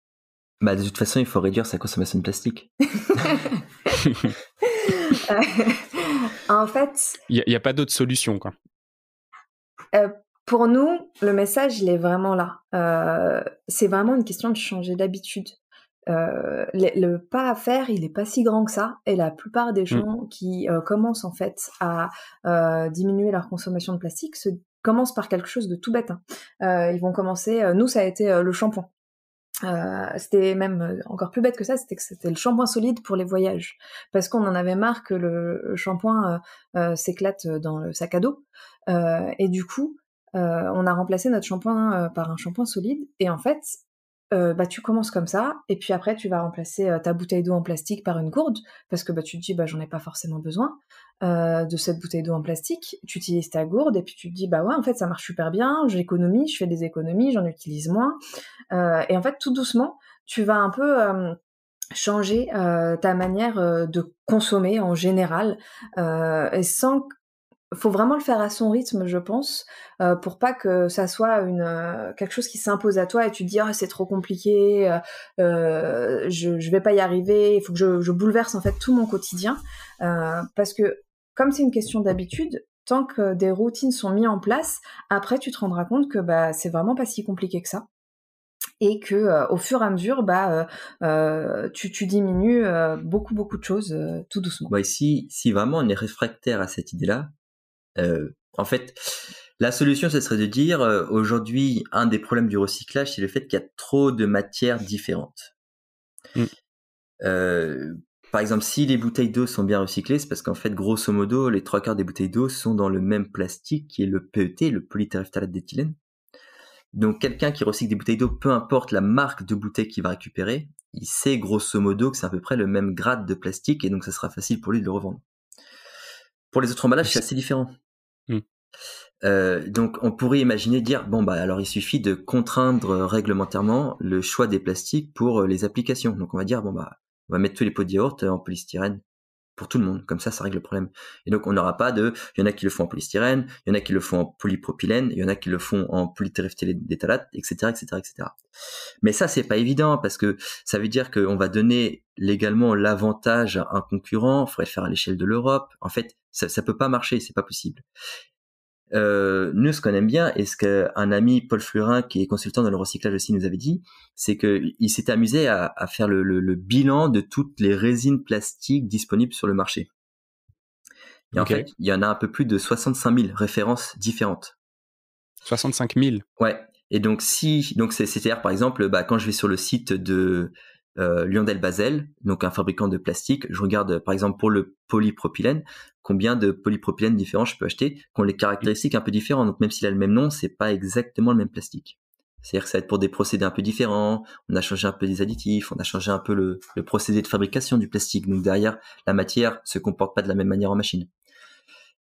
bah, De toute façon, il faut réduire sa consommation de plastique. en fait. Il n'y a, pas d'autre solution, quoi. pour nous, le message, il est vraiment là. c'est vraiment une question de changer d'habitude. Euh, le, pas à faire, il n'est pas si grand que ça. Et la plupart des mmh. gens qui euh, commencent en fait à euh, diminuer leur consommation de plastique se commencent par quelque chose de tout bête. Hein. ils vont commencer. nous, ça a été le shampoing. c'était même encore plus bête que ça, c'était que c'était le shampoing solide pour les voyages, parce qu'on en avait marre que le shampoing s'éclate dans le sac à dos, et du coup, on a remplacé notre shampoing par un shampoing solide, et en fait, euh, bah, tu commences comme ça, et puis après, tu vas remplacer euh, ta bouteille d'eau en plastique par une gourde, parce que bah, tu te dis, bah, j'en ai pas forcément besoin euh, de cette bouteille d'eau en plastique. Tu utilises ta gourde, et puis tu te dis, bah ouais, en fait, ça marche super bien, j'économise, je fais des économies, j'en utilise moins. et en fait, tout doucement, tu vas un peu changer ta manière de consommer en général, et sans faut vraiment le faire à son rythme, je pense, euh, pour pas que ça soit une euh, quelque chose qui s'impose à toi et tu te dis oh, c'est trop compliqué, euh, je, vais pas y arriver, il faut que je, bouleverse en fait tout mon quotidien, parce que comme c'est une question d'habitude, tant que des routines sont mises en place, après tu te rendras compte que bah c'est vraiment pas si compliqué que ça et que au fur et à mesure bah tu, diminues beaucoup beaucoup de choses tout doucement. si vraiment on est réfractaire à cette idée là, euh, en fait, la solution, ce serait de dire, euh, aujourd'hui, un des problèmes du recyclage, c'est le fait qu'il y a trop de matières différentes. Mm. Euh, par exemple, si les bouteilles d'eau sont bien recyclées, c'est parce qu'en fait, grosso modo, les trois quarts des bouteilles d'eau sont dans le même plastique qui est le PET, le polyéthylène. d'éthylène. Donc, quelqu'un qui recycle des bouteilles d'eau, peu importe la marque de bouteille qu'il va récupérer, il sait grosso modo que c'est à peu près le même grade de plastique et donc ça sera facile pour lui de le revendre. Pour les autres emballages, c'est assez différent. Euh, donc on pourrait imaginer dire bon bah alors il suffit de contraindre euh, réglementairement le choix des plastiques pour euh, les applications. Donc on va dire bon bah on va mettre tous les pots de yaourt en polystyrène pour tout le monde. Comme ça, ça règle le problème. Et donc, on n'aura pas de, il y en a qui le font en polystyrène, il y en a qui le font en polypropylène, il y en a qui le font en polytéréphtélédétalate, etc., etc., etc. Mais ça, c'est pas évident parce que ça veut dire qu'on va donner légalement l'avantage à un concurrent, faudrait le faire à l'échelle de l'Europe. En fait, ça, ça peut pas marcher, c'est pas possible. Euh, nous, ce qu'on aime bien, et ce qu'un ami, Paul Fleurin qui est consultant dans le recyclage aussi, nous avait dit, c'est qu'il s'est amusé à, faire le, bilan de toutes les résines plastiques disponibles sur le marché. il y en a un peu plus de 65 000 références différentes. 65 000 Ouais. Et donc, si, donc c'est, c'est-à-dire, par exemple, bah, quand je vais sur le site de, euh, Lionel Basel, donc un fabricant de plastique, je regarde euh, par exemple pour le polypropylène, combien de polypropylènes différents je peux acheter, qui ont les caractéristiques un peu différentes. Donc même s'il a le même nom, c'est pas exactement le même plastique. C'est-à-dire que ça va être pour des procédés un peu différents, on a changé un peu des additifs, on a changé un peu le, procédé de fabrication du plastique. Donc derrière, la matière se comporte pas de la même manière en machine.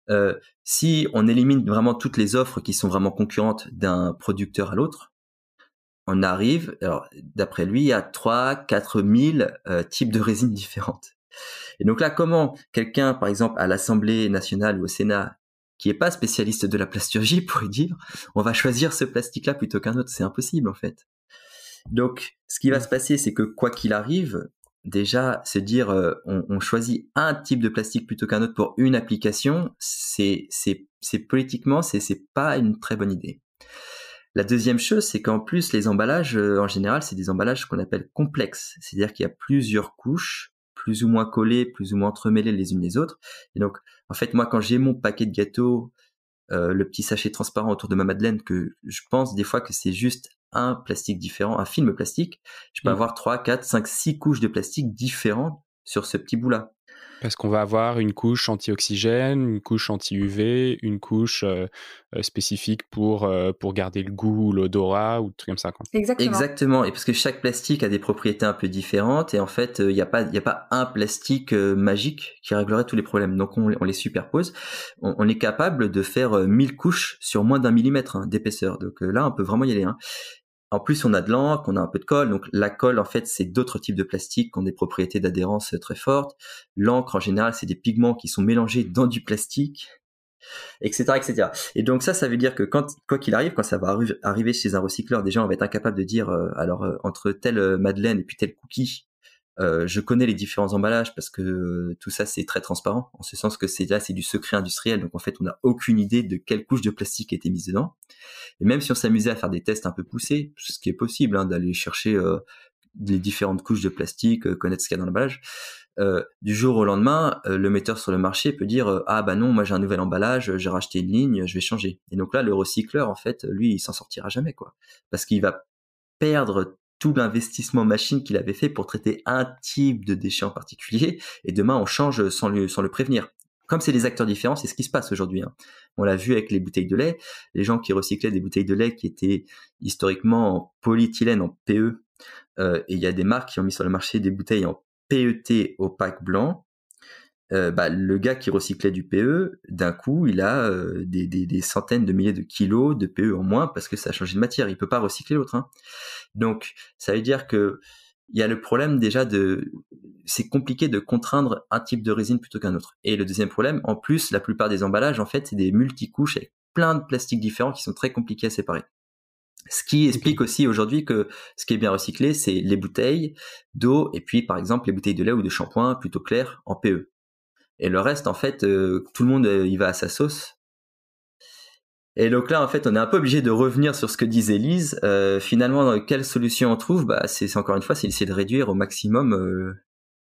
Euh, si on élimine vraiment toutes les offres qui sont vraiment concurrentes d'un producteur à l'autre, on arrive, alors d'après lui, à 3 4 000 types de résines différentes. Et donc là, comment quelqu'un, par exemple, à l'Assemblée nationale ou au Sénat, qui n'est pas spécialiste de la plasturgie, pourrait dire, on va choisir ce plastique-là plutôt qu'un autre C'est impossible, en fait. Donc, ce qui va mm. se passer, c'est que quoi qu'il arrive, déjà, se dire euh, on, choisit un type de plastique plutôt qu'un autre pour une application, c'est politiquement, c'est pas une très bonne idée. La deuxième chose, c'est qu'en plus, les emballages, euh, en général, c'est des emballages qu'on appelle complexes, c'est-à-dire qu'il y a plusieurs couches, plus ou moins collées, plus ou moins entremêlées les unes les autres. Et donc, en fait, moi, quand j'ai mon paquet de gâteaux, euh, le petit sachet transparent autour de ma madeleine, que je pense des fois que c'est juste un plastique différent, un film plastique, je peux mmh. avoir 3, 4, 5, 6 couches de plastique différentes sur ce petit bout-là. Parce qu'on va avoir une couche anti-oxygène, une couche anti-UV, une couche euh, euh, spécifique pour, euh, pour garder le goût, ou l'odorat ou des trucs comme ça. Exactement. Exactement. Et parce que chaque plastique a des propriétés un peu différentes et en fait, il n'y a, pas, a pas un plastique magique qui réglerait tous les problèmes. Donc on, les superpose. On, est capable de faire 1000 couches sur moins d'un millimètre hein, d'épaisseur. Donc là, on peut vraiment y aller. Hein. En plus, on a de l'encre, on a un peu de colle. Donc, la colle, en fait, c'est d'autres types de plastiques qui ont des propriétés d'adhérence euh, très fortes. L'encre, en général, c'est des pigments qui sont mélangés dans du plastique, etc., etc. Et donc, ça, ça veut dire que quand, quoi qu'il arrive, quand ça va arriver chez un recycleur, déjà, on va être incapable de dire, euh, alors, euh, entre telle madeleine et puis telle cookie, euh, je connais les différents emballages parce que euh, tout ça c'est très transparent, en ce sens que c'est là c'est du secret industriel, donc en fait on n'a aucune idée de quelle couche de plastique a été mise dedans. Et même si on s'amusait à faire des tests un peu poussés, ce qui est possible, hein, d'aller chercher euh, les différentes couches de plastique, connaître ce qu'il y a dans l'emballage, du jour au lendemain, le metteur sur le marché peut dire ah bah non moi j'ai un nouvel emballage, j'ai racheté une ligne, je vais changer. Et donc là le recycleur en fait lui il s'en sortira jamais quoi, parce qu'il va perdre tout l'investissement machine qu'il avait fait pour traiter un type de déchets en particulier, et demain on change sans, sans le prévenir. Comme c'est des acteurs différents, c'est ce qui se passe aujourd'hui. Hein. On l'a vu avec les bouteilles de lait, les gens qui recyclaient des bouteilles de lait qui étaient historiquement en polyéthylène, en PE, euh, et il y a des marques qui ont mis sur le marché des bouteilles en PET opaque blanc, euh, bah, le gars qui recyclait du PE, d'un coup, il a euh, des, centaines de milliers de kilos de PE en moins parce que ça a changé de matière. Il peut pas recycler l'autre. Hein. Donc, ça veut dire que il y a le problème déjà de c'est compliqué de contraindre un type de résine plutôt qu'un autre. Et le deuxième problème, en plus, la plupart des emballages, en fait, c'est des multicouches avec plein de plastiques différents qui sont très compliqués à séparer. Ce qui explique aussi aujourd'hui que ce qui est bien recyclé, c'est les bouteilles d'eau et puis par exemple les bouteilles de lait ou de shampoing plutôt claires en PE. Et le reste, en fait, euh, tout le monde y euh, va à sa sauce. Et donc là, en fait, on est un peu obligé de revenir sur ce que disait Lise. Euh, finalement, quelle solution on trouve bah, c'est, encore une fois, c'est essayer de réduire au maximum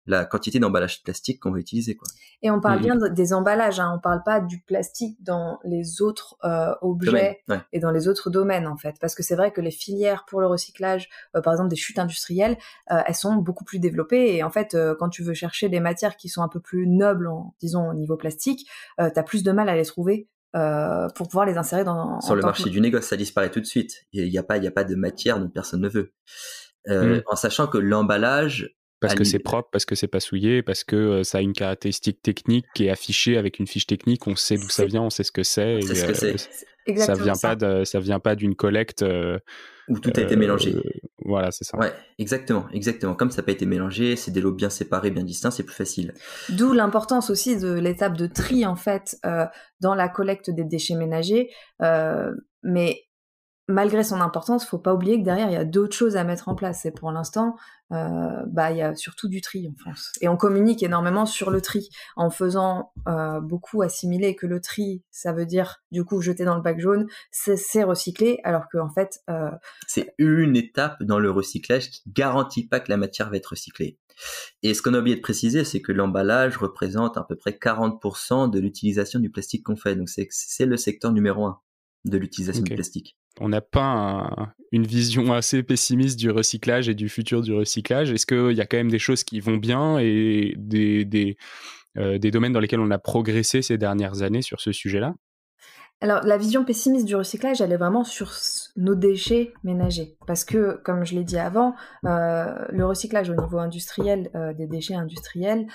la quantité d'emballage plastique qu'on va utiliser. Quoi. Et on parle mm-hmm. bien des emballages, hein. on ne parle pas du plastique dans les autres euh, objets et dans les autres domaines en fait, parce que c'est vrai que les filières pour le recyclage, euh, par exemple des chutes industrielles, euh, elles sont beaucoup plus développées et en fait quand tu veux chercher des matières qui sont un peu plus nobles, disons au niveau plastique, tu as plus de mal à les trouver pour pouvoir les insérer dans. Sur le marché du négoce, ça disparaît tout de suite. Il n'y a, pas, y a pas de matière dont personne ne veut. Mm. En sachant que l'emballage, parce que c'est propre, parce que c'est pas souillé, parce que euh, ça a une caractéristique technique qui est affichée avec une fiche technique, on sait d'où ça vient, on sait ce que c'est. Euh, ça vient pas de, ça vient pas d'une collecte euh, où tout a été mélangé. Voilà, c'est ça. Ouais, exactement, exactement. Comme ça n'a pas été mélangé, c'est des lots bien séparés, bien distincts, c'est plus facile. D'où l'importance aussi de l'étape de tri en fait dans la collecte des déchets ménagers. mais malgré son importance, faut pas oublier que derrière, il y a d'autres choses à mettre en place. Et pour l'instant, euh, bah, il y a surtout du tri en France. Et on communique énormément sur le tri, en faisant euh, beaucoup assimiler que le tri, ça veut dire, du coup, jeter dans le bac jaune, c'est recycler, alors qu'en fait... Euh, c'est une étape dans le recyclage qui garantit pas que la matière va être recyclée. Et ce qu'on a oublié de préciser, c'est que l'emballage représente à peu près 40% de l'utilisation du plastique qu'on fait. Donc c'est le secteur numéro un de l'utilisation du plastique. On n'a pas une vision assez pessimiste du recyclage et du futur du recyclage. Est-ce qu'il y a quand même des choses qui vont bien et des, euh, des, domaines dans lesquels on a progressé ces dernières années sur ce sujet-là alors, la vision pessimiste du recyclage, elle est vraiment sur nos déchets ménagers. Parce que, comme je l'ai dit avant, euh, le recyclage au niveau industriel, euh, des déchets industriels,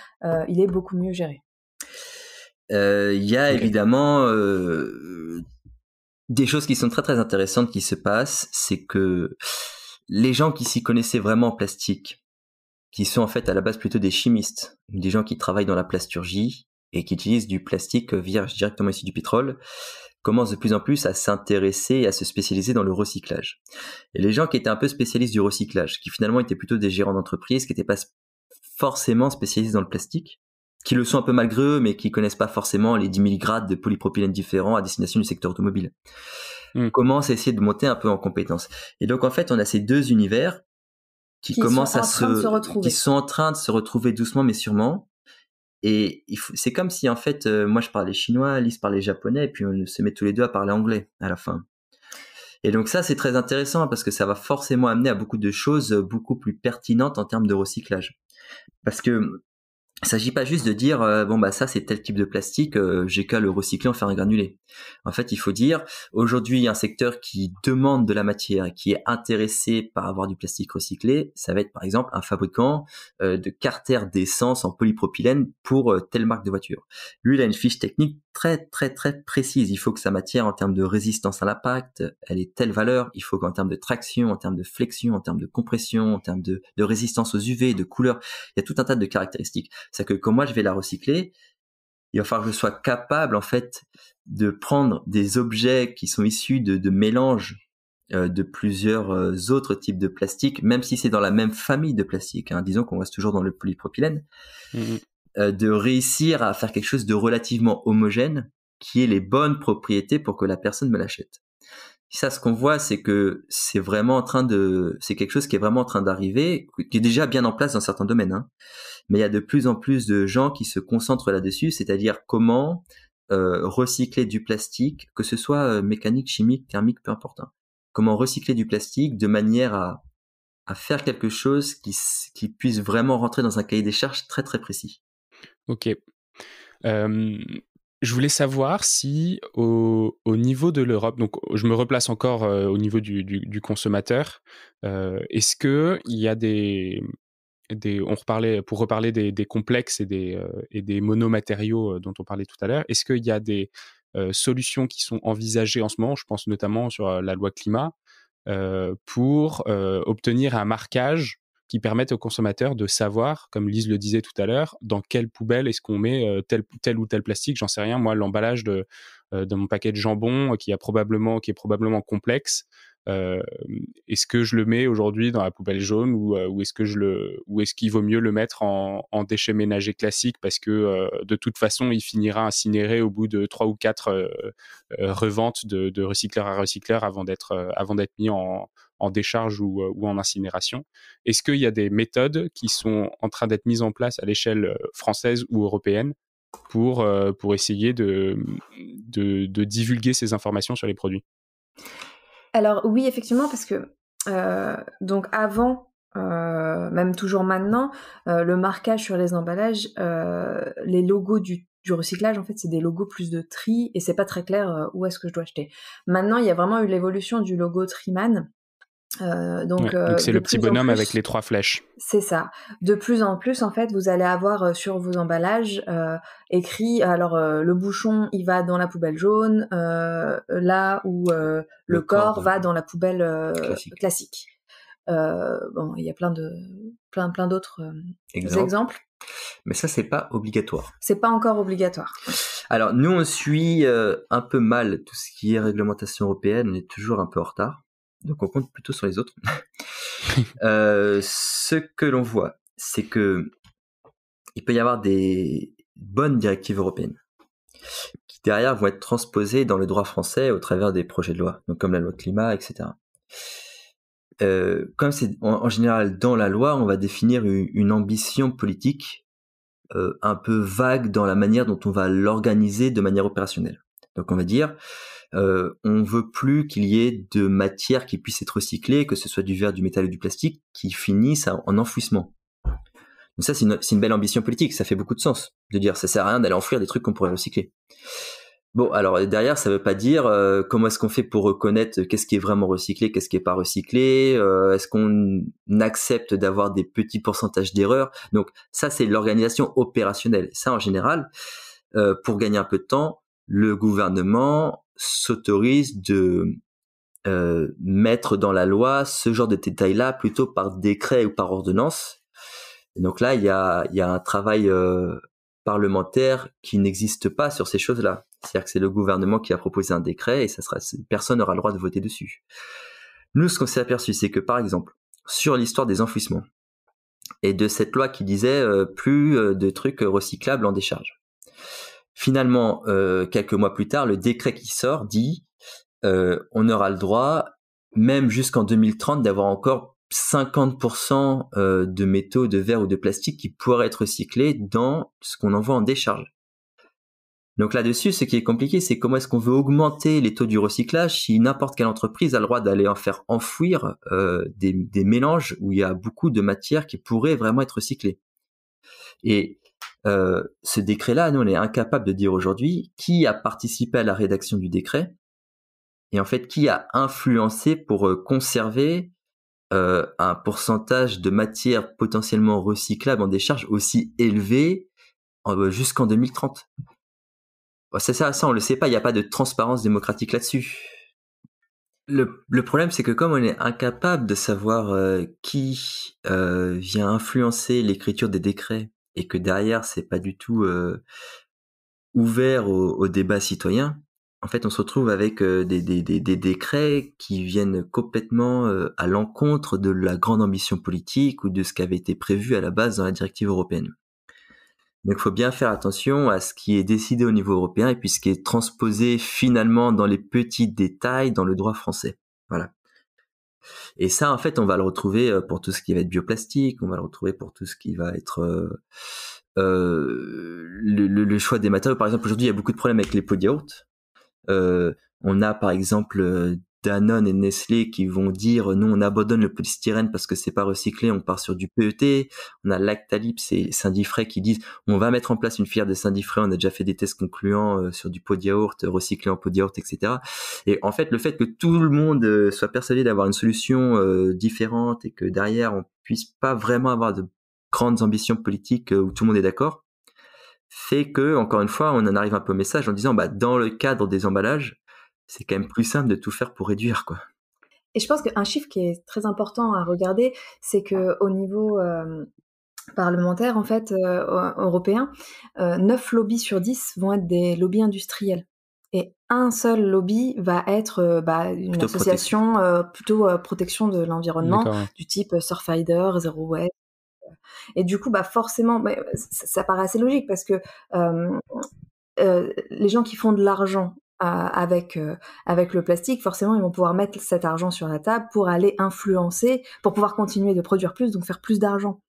il est beaucoup mieux géré. Il y a évidemment des choses qui sont très très intéressantes qui se passent, c'est que les gens qui s'y connaissaient vraiment en plastique, qui sont en fait à la base plutôt des chimistes, des gens qui travaillent dans la plasturgie et qui utilisent du plastique vierge directement issu du pétrole, commencent de plus en plus à s'intéresser et à se spécialiser dans le recyclage. Et les gens qui étaient un peu spécialistes du recyclage, qui finalement étaient plutôt des gérants d'entreprise, qui n'étaient pas forcément spécialisés dans le plastique, qui le sont un peu malgré eux, mais qui connaissent pas forcément les 10 000 grades de polypropylène différents à destination du secteur automobile. Ils hmm. Commence à essayer de monter un peu en compétence. Et donc, en fait, on a ces deux univers qui, commencent à se, qui sont en train de se retrouver doucement mais sûrement. Et c'est comme si, en fait, euh, moi, je parlais chinois, Lise parlait japonais, et puis on se met tous les deux à parler anglais à la fin. Et donc ça, c'est très intéressant parce que ça va forcément amener à beaucoup de choses euh, beaucoup plus pertinentes en termes de recyclage. Parce que il s'agit pas juste de dire euh, bon bah ça c'est tel type de plastique, euh, j'ai qu'à le recycler en faire un granulé. En fait, il faut dire aujourd'hui il y a un secteur qui demande de la matière, qui est intéressé par avoir du plastique recyclé, ça va être par exemple un fabricant euh, de carter d'essence en polypropylène pour telle marque de voiture. Lui, il a une fiche technique très très très précise. Il faut que sa matière en termes de résistance à l'impact, elle ait telle valeur. Il faut qu'en termes de traction, en termes de flexion, en termes de compression, en termes de, de résistance aux UV, de couleur, il y a tout un tas de caractéristiques. C'est que quand moi je vais la recycler, il va falloir que je sois capable en fait de prendre des objets qui sont issus de, de mélanges euh, de plusieurs euh, autres types de plastique même si c'est dans la même famille de plastique. Hein. Disons qu'on reste toujours dans le polypropylène. Mmh euh, de réussir à faire quelque chose de relativement homogène qui ait les bonnes propriétés pour que la personne me l'achète. Ça, ce qu'on voit, c'est que c'est vraiment en train de, c'est quelque chose qui est vraiment en train d'arriver, qui est déjà bien en place dans certains domaines, hein. mais il y a de plus en plus de gens qui se concentrent là-dessus, c'est-à-dire comment euh, recycler du plastique, que ce soit euh, mécanique, chimique, thermique, peu importe. Hein. Comment recycler du plastique de manière à, faire quelque chose qui puisse vraiment rentrer dans un cahier des charges très très précis. Ok. je voulais savoir si au, niveau de l'Europe, donc je me replace encore au niveau du, consommateur, est-ce que il y a des, on reparlait pour reparler des, complexes et des, et des monomatériaux dont on parlait tout à l'heure, est-ce qu'il y a des solutions qui sont envisagées en ce moment Je pense notamment sur la loi climat pour obtenir un marquage qui permettent aux consommateurs de savoir, comme Lise le disait tout à l'heure, dans quelle poubelle est-ce qu'on met euh, tel, tel ou tel plastique. J'en sais rien, moi, l'emballage de, euh, mon paquet de jambon euh, qui, probablement, qui est probablement complexe. est-ce que je le mets aujourd'hui dans la poubelle jaune ou, ou est-ce que je le ou est-ce qu'il vaut mieux le mettre en, déchet ménager classique parce que de toute façon il finira incinéré au bout de trois ou quatre reventes de, recycleur à recycleur avant d'être avant d'être mis en, en décharge euh, ou, en incinération. Est-ce qu'il y a des méthodes qui sont en train d'être mises en place à l'échelle euh, française ou européenne pour, euh, pour essayer de, de, divulguer ces informations sur les produits Alors oui, effectivement, parce que donc avant, même toujours maintenant, le marquage sur les emballages, les logos du recyclage, en fait, c'est des logos plus de tri et c'est pas très clair où est-ce que je dois acheter. Maintenant, il y a vraiment eu l'évolution du logo Triman euh, euh, donc, c'est le petit bonhomme avec les trois flèches. C'est ça. De plus en plus, en fait, vous allez avoir euh, sur vos emballages écrit alors le bouchon, il va dans la poubelle jaune, là où le, corps, va dans la poubelle classique. bon, il y a plein de plein plein d'autres exemples. Mais ça, c'est pas obligatoire. C'est pas encore obligatoire. Alors, nous, on suit un peu mal tout ce qui est réglementation européenne. On est toujours un peu en retard donc on compte plutôt sur les autres. Euh, ce que l'on voit, c'est que il peut y avoir des bonnes directives européennes qui derrière vont être transposées dans le droit français au travers des projets de loi, donc comme la loi climat, etc. Euh, comme c'est en, général dans la loi, on va définir une, ambition politique euh, un peu vague dans la manière dont on va l'organiser de manière opérationnelle. Donc on va dire, euh, on veut plus qu'il y ait de matière qui puisse être recyclée, que ce soit du verre, du métal ou du plastique, qui finissent en enfouissement. Donc ça, c'est une, belle ambition politique, ça fait beaucoup de sens de dire ça sert à rien d'aller enfouir des trucs qu'on pourrait recycler. Bon, alors derrière, ça veut pas dire euh, comment est-ce qu'on fait pour reconnaître qu'est-ce qui est vraiment recyclé, qu'est-ce qui est pas recyclé, euh, est-ce qu'on accepte d'avoir des petits pourcentages d'erreurs. Donc ça, c'est l'organisation opérationnelle. Ça, en général, pour gagner un peu de temps, le gouvernement s'autorise de euh, mettre dans la loi ce genre de détails-là plutôt par décret ou par ordonnance. donc là, il y a, un travail euh, parlementaire qui n'existe pas sur ces choses-là. C'est-à-dire que c'est le gouvernement qui a proposé un décret et ça sera, personne n'aura le droit de voter dessus. Nous, ce qu'on s'est aperçu, c'est que par exemple, sur l'histoire des enfouissements et de cette loi qui disait euh, plus de trucs recyclables en décharge. Finalement, euh, quelques mois plus tard, le décret qui sort dit euh, on aura le droit, même jusqu'en 2030, d'avoir encore 50% euh, de métaux, de verre ou de plastique qui pourraient être recyclés dans ce qu'on envoie en décharge. Donc là-dessus, ce qui est compliqué, c'est comment est-ce qu'on veut augmenter les taux du recyclage si n'importe quelle entreprise a le droit d'aller en faire enfouir euh, des, mélanges où il y a beaucoup de matières qui pourraient vraiment être recyclées. Et euh, ce décret-là, nous, on est incapable de dire aujourd'hui qui a participé à la rédaction du décret et en fait qui a influencé pour euh, conserver euh, un pourcentage de matière potentiellement recyclable en décharge aussi élevé jusqu'en 2030. c'est ça, ça, on le sait pas, il n'y a pas de transparence démocratique là-dessus. Le, problème, c'est que comme on est incapable de savoir qui vient influencer l'écriture des décrets et que derrière c'est pas du tout euh, ouvert au, débat citoyen, en fait on se retrouve avec euh, des, décrets qui viennent complètement euh, à l'encontre de la grande ambition politique ou de ce qui avait été prévu à la base dans la directive européenne. Donc il faut bien faire attention à ce qui est décidé au niveau européen et puis ce qui est transposé finalement dans les petits détails dans le droit français. Voilà. Et ça, en fait, on va le retrouver euh, pour tout ce qui va être bioplastique, on va le retrouver pour tout ce qui va être euh, euh, le, choix des matériaux. Par exemple, aujourd'hui, il y a beaucoup de problèmes avec les pots de yaourt. on a, par exemple, Danone et Nestlé qui vont dire nous on abandonne le polystyrène parce que c'est pas recyclé, on part sur du PET. On a Lactalypse et saint Sindifray qui disent on va mettre en place une filière de saint Sindifray, on a déjà fait des tests concluants euh, sur du pot de yaourt, euh, recyclé en pot de yaourt, etc. Et en fait, le fait que tout le monde euh, soit persuadé d'avoir une solution différente et que derrière on puisse pas vraiment avoir de grandes ambitions politiques où tout le monde est d'accord, fait que, encore une fois, on en arrive un peu au message en disant, bah, dans le cadre des emballages, c'est quand même plus simple de tout faire pour réduire, quoi. Et je pense qu'un chiffre qui est très important à regarder, c'est que au niveau euh, parlementaire, en fait, euh, européen, 9 euh, lobbies sur 10 vont être des lobbies industriels. Et un seul lobby va être bah, une association plutôt protection de l'environnement, du type Surfider, Zero Waste, et du coup, bah forcément, ça, paraît assez logique parce que les gens qui font de l'argent avec euh, avec le plastique, forcément, ils vont pouvoir mettre cet argent sur la table pour aller influencer, pour pouvoir continuer de produire plus, donc faire plus d'argent.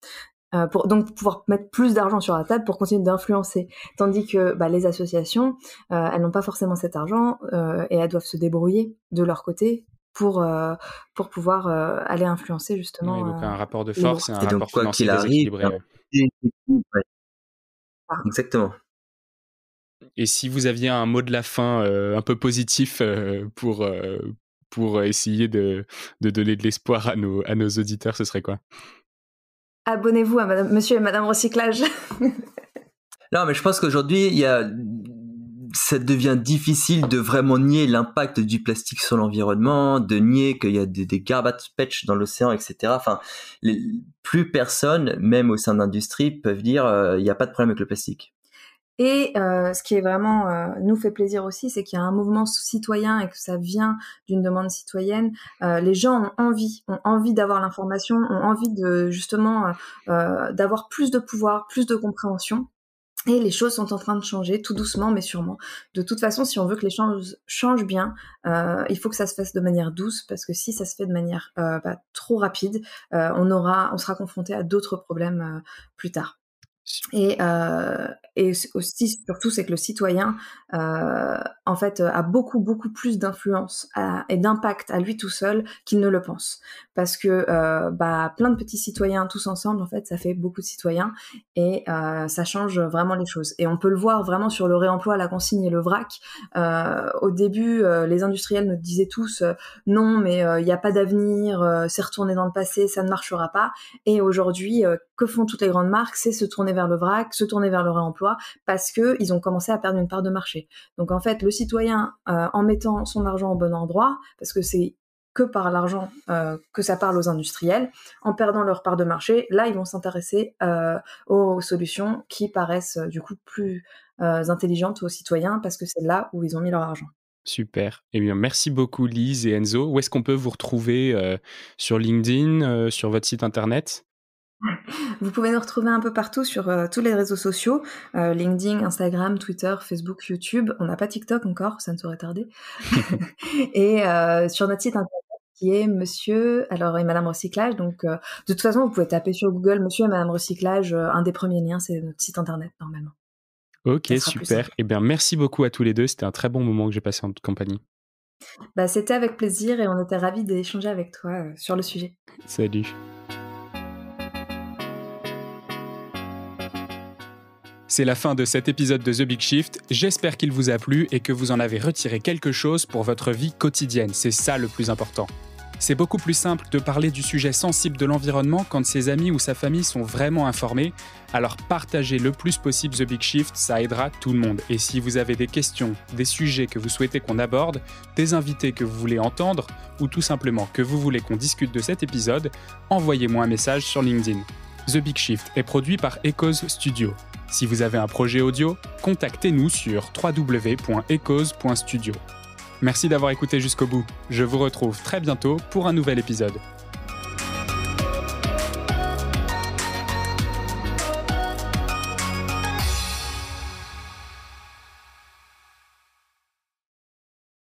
Euh, pour donc pouvoir mettre plus d'argent sur la table pour continuer d'influencer, tandis que bah, les associations, euh, elles n'ont pas forcément cet argent et elles doivent se débrouiller de leur côté pour pour pouvoir aller influencer justement. donc un rapport de force un rapport financier ah. Exactement. Et si vous aviez un mot de la fin euh, un peu positif euh, pour, euh, pour essayer de, donner de l'espoir à nos, à nos auditeurs, ce serait quoi Abonnez-vous à Monsieur et Madame Recyclage. non, mais je pense qu'aujourd'hui, il y ça devient difficile de vraiment nier l'impact du plastique sur l'environnement, de nier qu'il y a des, garbats garbage patch dans l'océan, etc. Enfin, plus personne, même au sein de l'industrie, peuvent dire il n'y a pas de problème avec le plastique. Et euh, ce qui est vraiment euh, nous fait plaisir aussi, c'est qu'il y a un mouvement citoyen et que ça vient d'une demande citoyenne. Euh, les gens ont envie, ont envie d'avoir l'information, ont envie de justement d'avoir plus de pouvoir, plus de compréhension. Et les choses sont en train de changer, tout doucement mais sûrement. De toute façon, si on veut que les choses changent bien, il faut que ça se fasse de manière douce, parce que si ça se fait de manière bah, trop rapide, on aura, on sera confronté à d'autres problèmes plus tard. Et, euh, et aussi, surtout, c'est que le citoyen, euh, en fait, a beaucoup, beaucoup plus d'influence euh, et d'impact à lui tout seul qu'il ne le pense parce que euh, bah, plein de petits citoyens tous ensemble, en fait, ça fait beaucoup de citoyens et euh, ça change vraiment les choses. Et on peut le voir vraiment sur le réemploi, la consigne et le vrac. Euh, au début, les industriels nous disaient tous non, mais il n'y a pas d'avenir, c'est retourné dans le passé, ça ne marchera pas. Et aujourd'hui, que font toutes les grandes marques C'est se tourner vers le vrac, se tourner vers le réemploi parce que ils ont commencé à perdre une part de marché. Donc en fait, le citoyen, en mettant son argent au bon endroit, parce que c'est que par l'argent euh, que ça parle aux industriels, en perdant leur part de marché, là, ils vont s'intéresser euh, aux solutions qui paraissent euh, du coup plus intelligentes aux citoyens parce que c'est là où ils ont mis leur argent. Super. Eh bien, merci beaucoup Lise et Enzo. Où est-ce qu'on peut vous retrouver sur LinkedIn, sur votre site internet vous pouvez nous retrouver un peu partout sur tous les réseaux sociaux, LinkedIn, Instagram, Twitter, Facebook, YouTube. On n'a pas TikTok encore, ça ne saurait tarder. et sur notre site internet qui est Monsieur, alors et Madame Recyclage. Donc, euh, de toute façon, vous pouvez taper sur Google Monsieur et Madame Recyclage. Euh, un des premiers liens, c'est notre site internet normalement. Ok, super. Eh bien, merci beaucoup à tous les deux. C'était un très bon moment que j'ai passé en compagnie. Bah, c'était avec plaisir et on était ravis d'échanger avec toi euh, sur le sujet. Salut. C'est la fin de cet épisode de The Big Shift. J'espère qu'il vous a plu et que vous en avez retiré quelque chose pour votre vie quotidienne. C'est ça le plus important. C'est beaucoup plus simple de parler du sujet sensible de l'environnement quand ses amis ou sa famille sont vraiment informés, alors partagez le plus possible The Big Shift, ça aidera tout le monde. Et si vous avez des questions, des sujets que vous souhaitez qu'on aborde, des invités que vous voulez entendre, ou tout simplement que vous voulez qu'on discute de cet épisode, envoyez-moi un message sur LinkedIn. The Big Shift est produit par Echoes Studio. Si vous avez un projet audio, contactez-nous sur www.echoes.studio. Merci d'avoir écouté jusqu'au bout. Je vous retrouve très bientôt pour un nouvel épisode.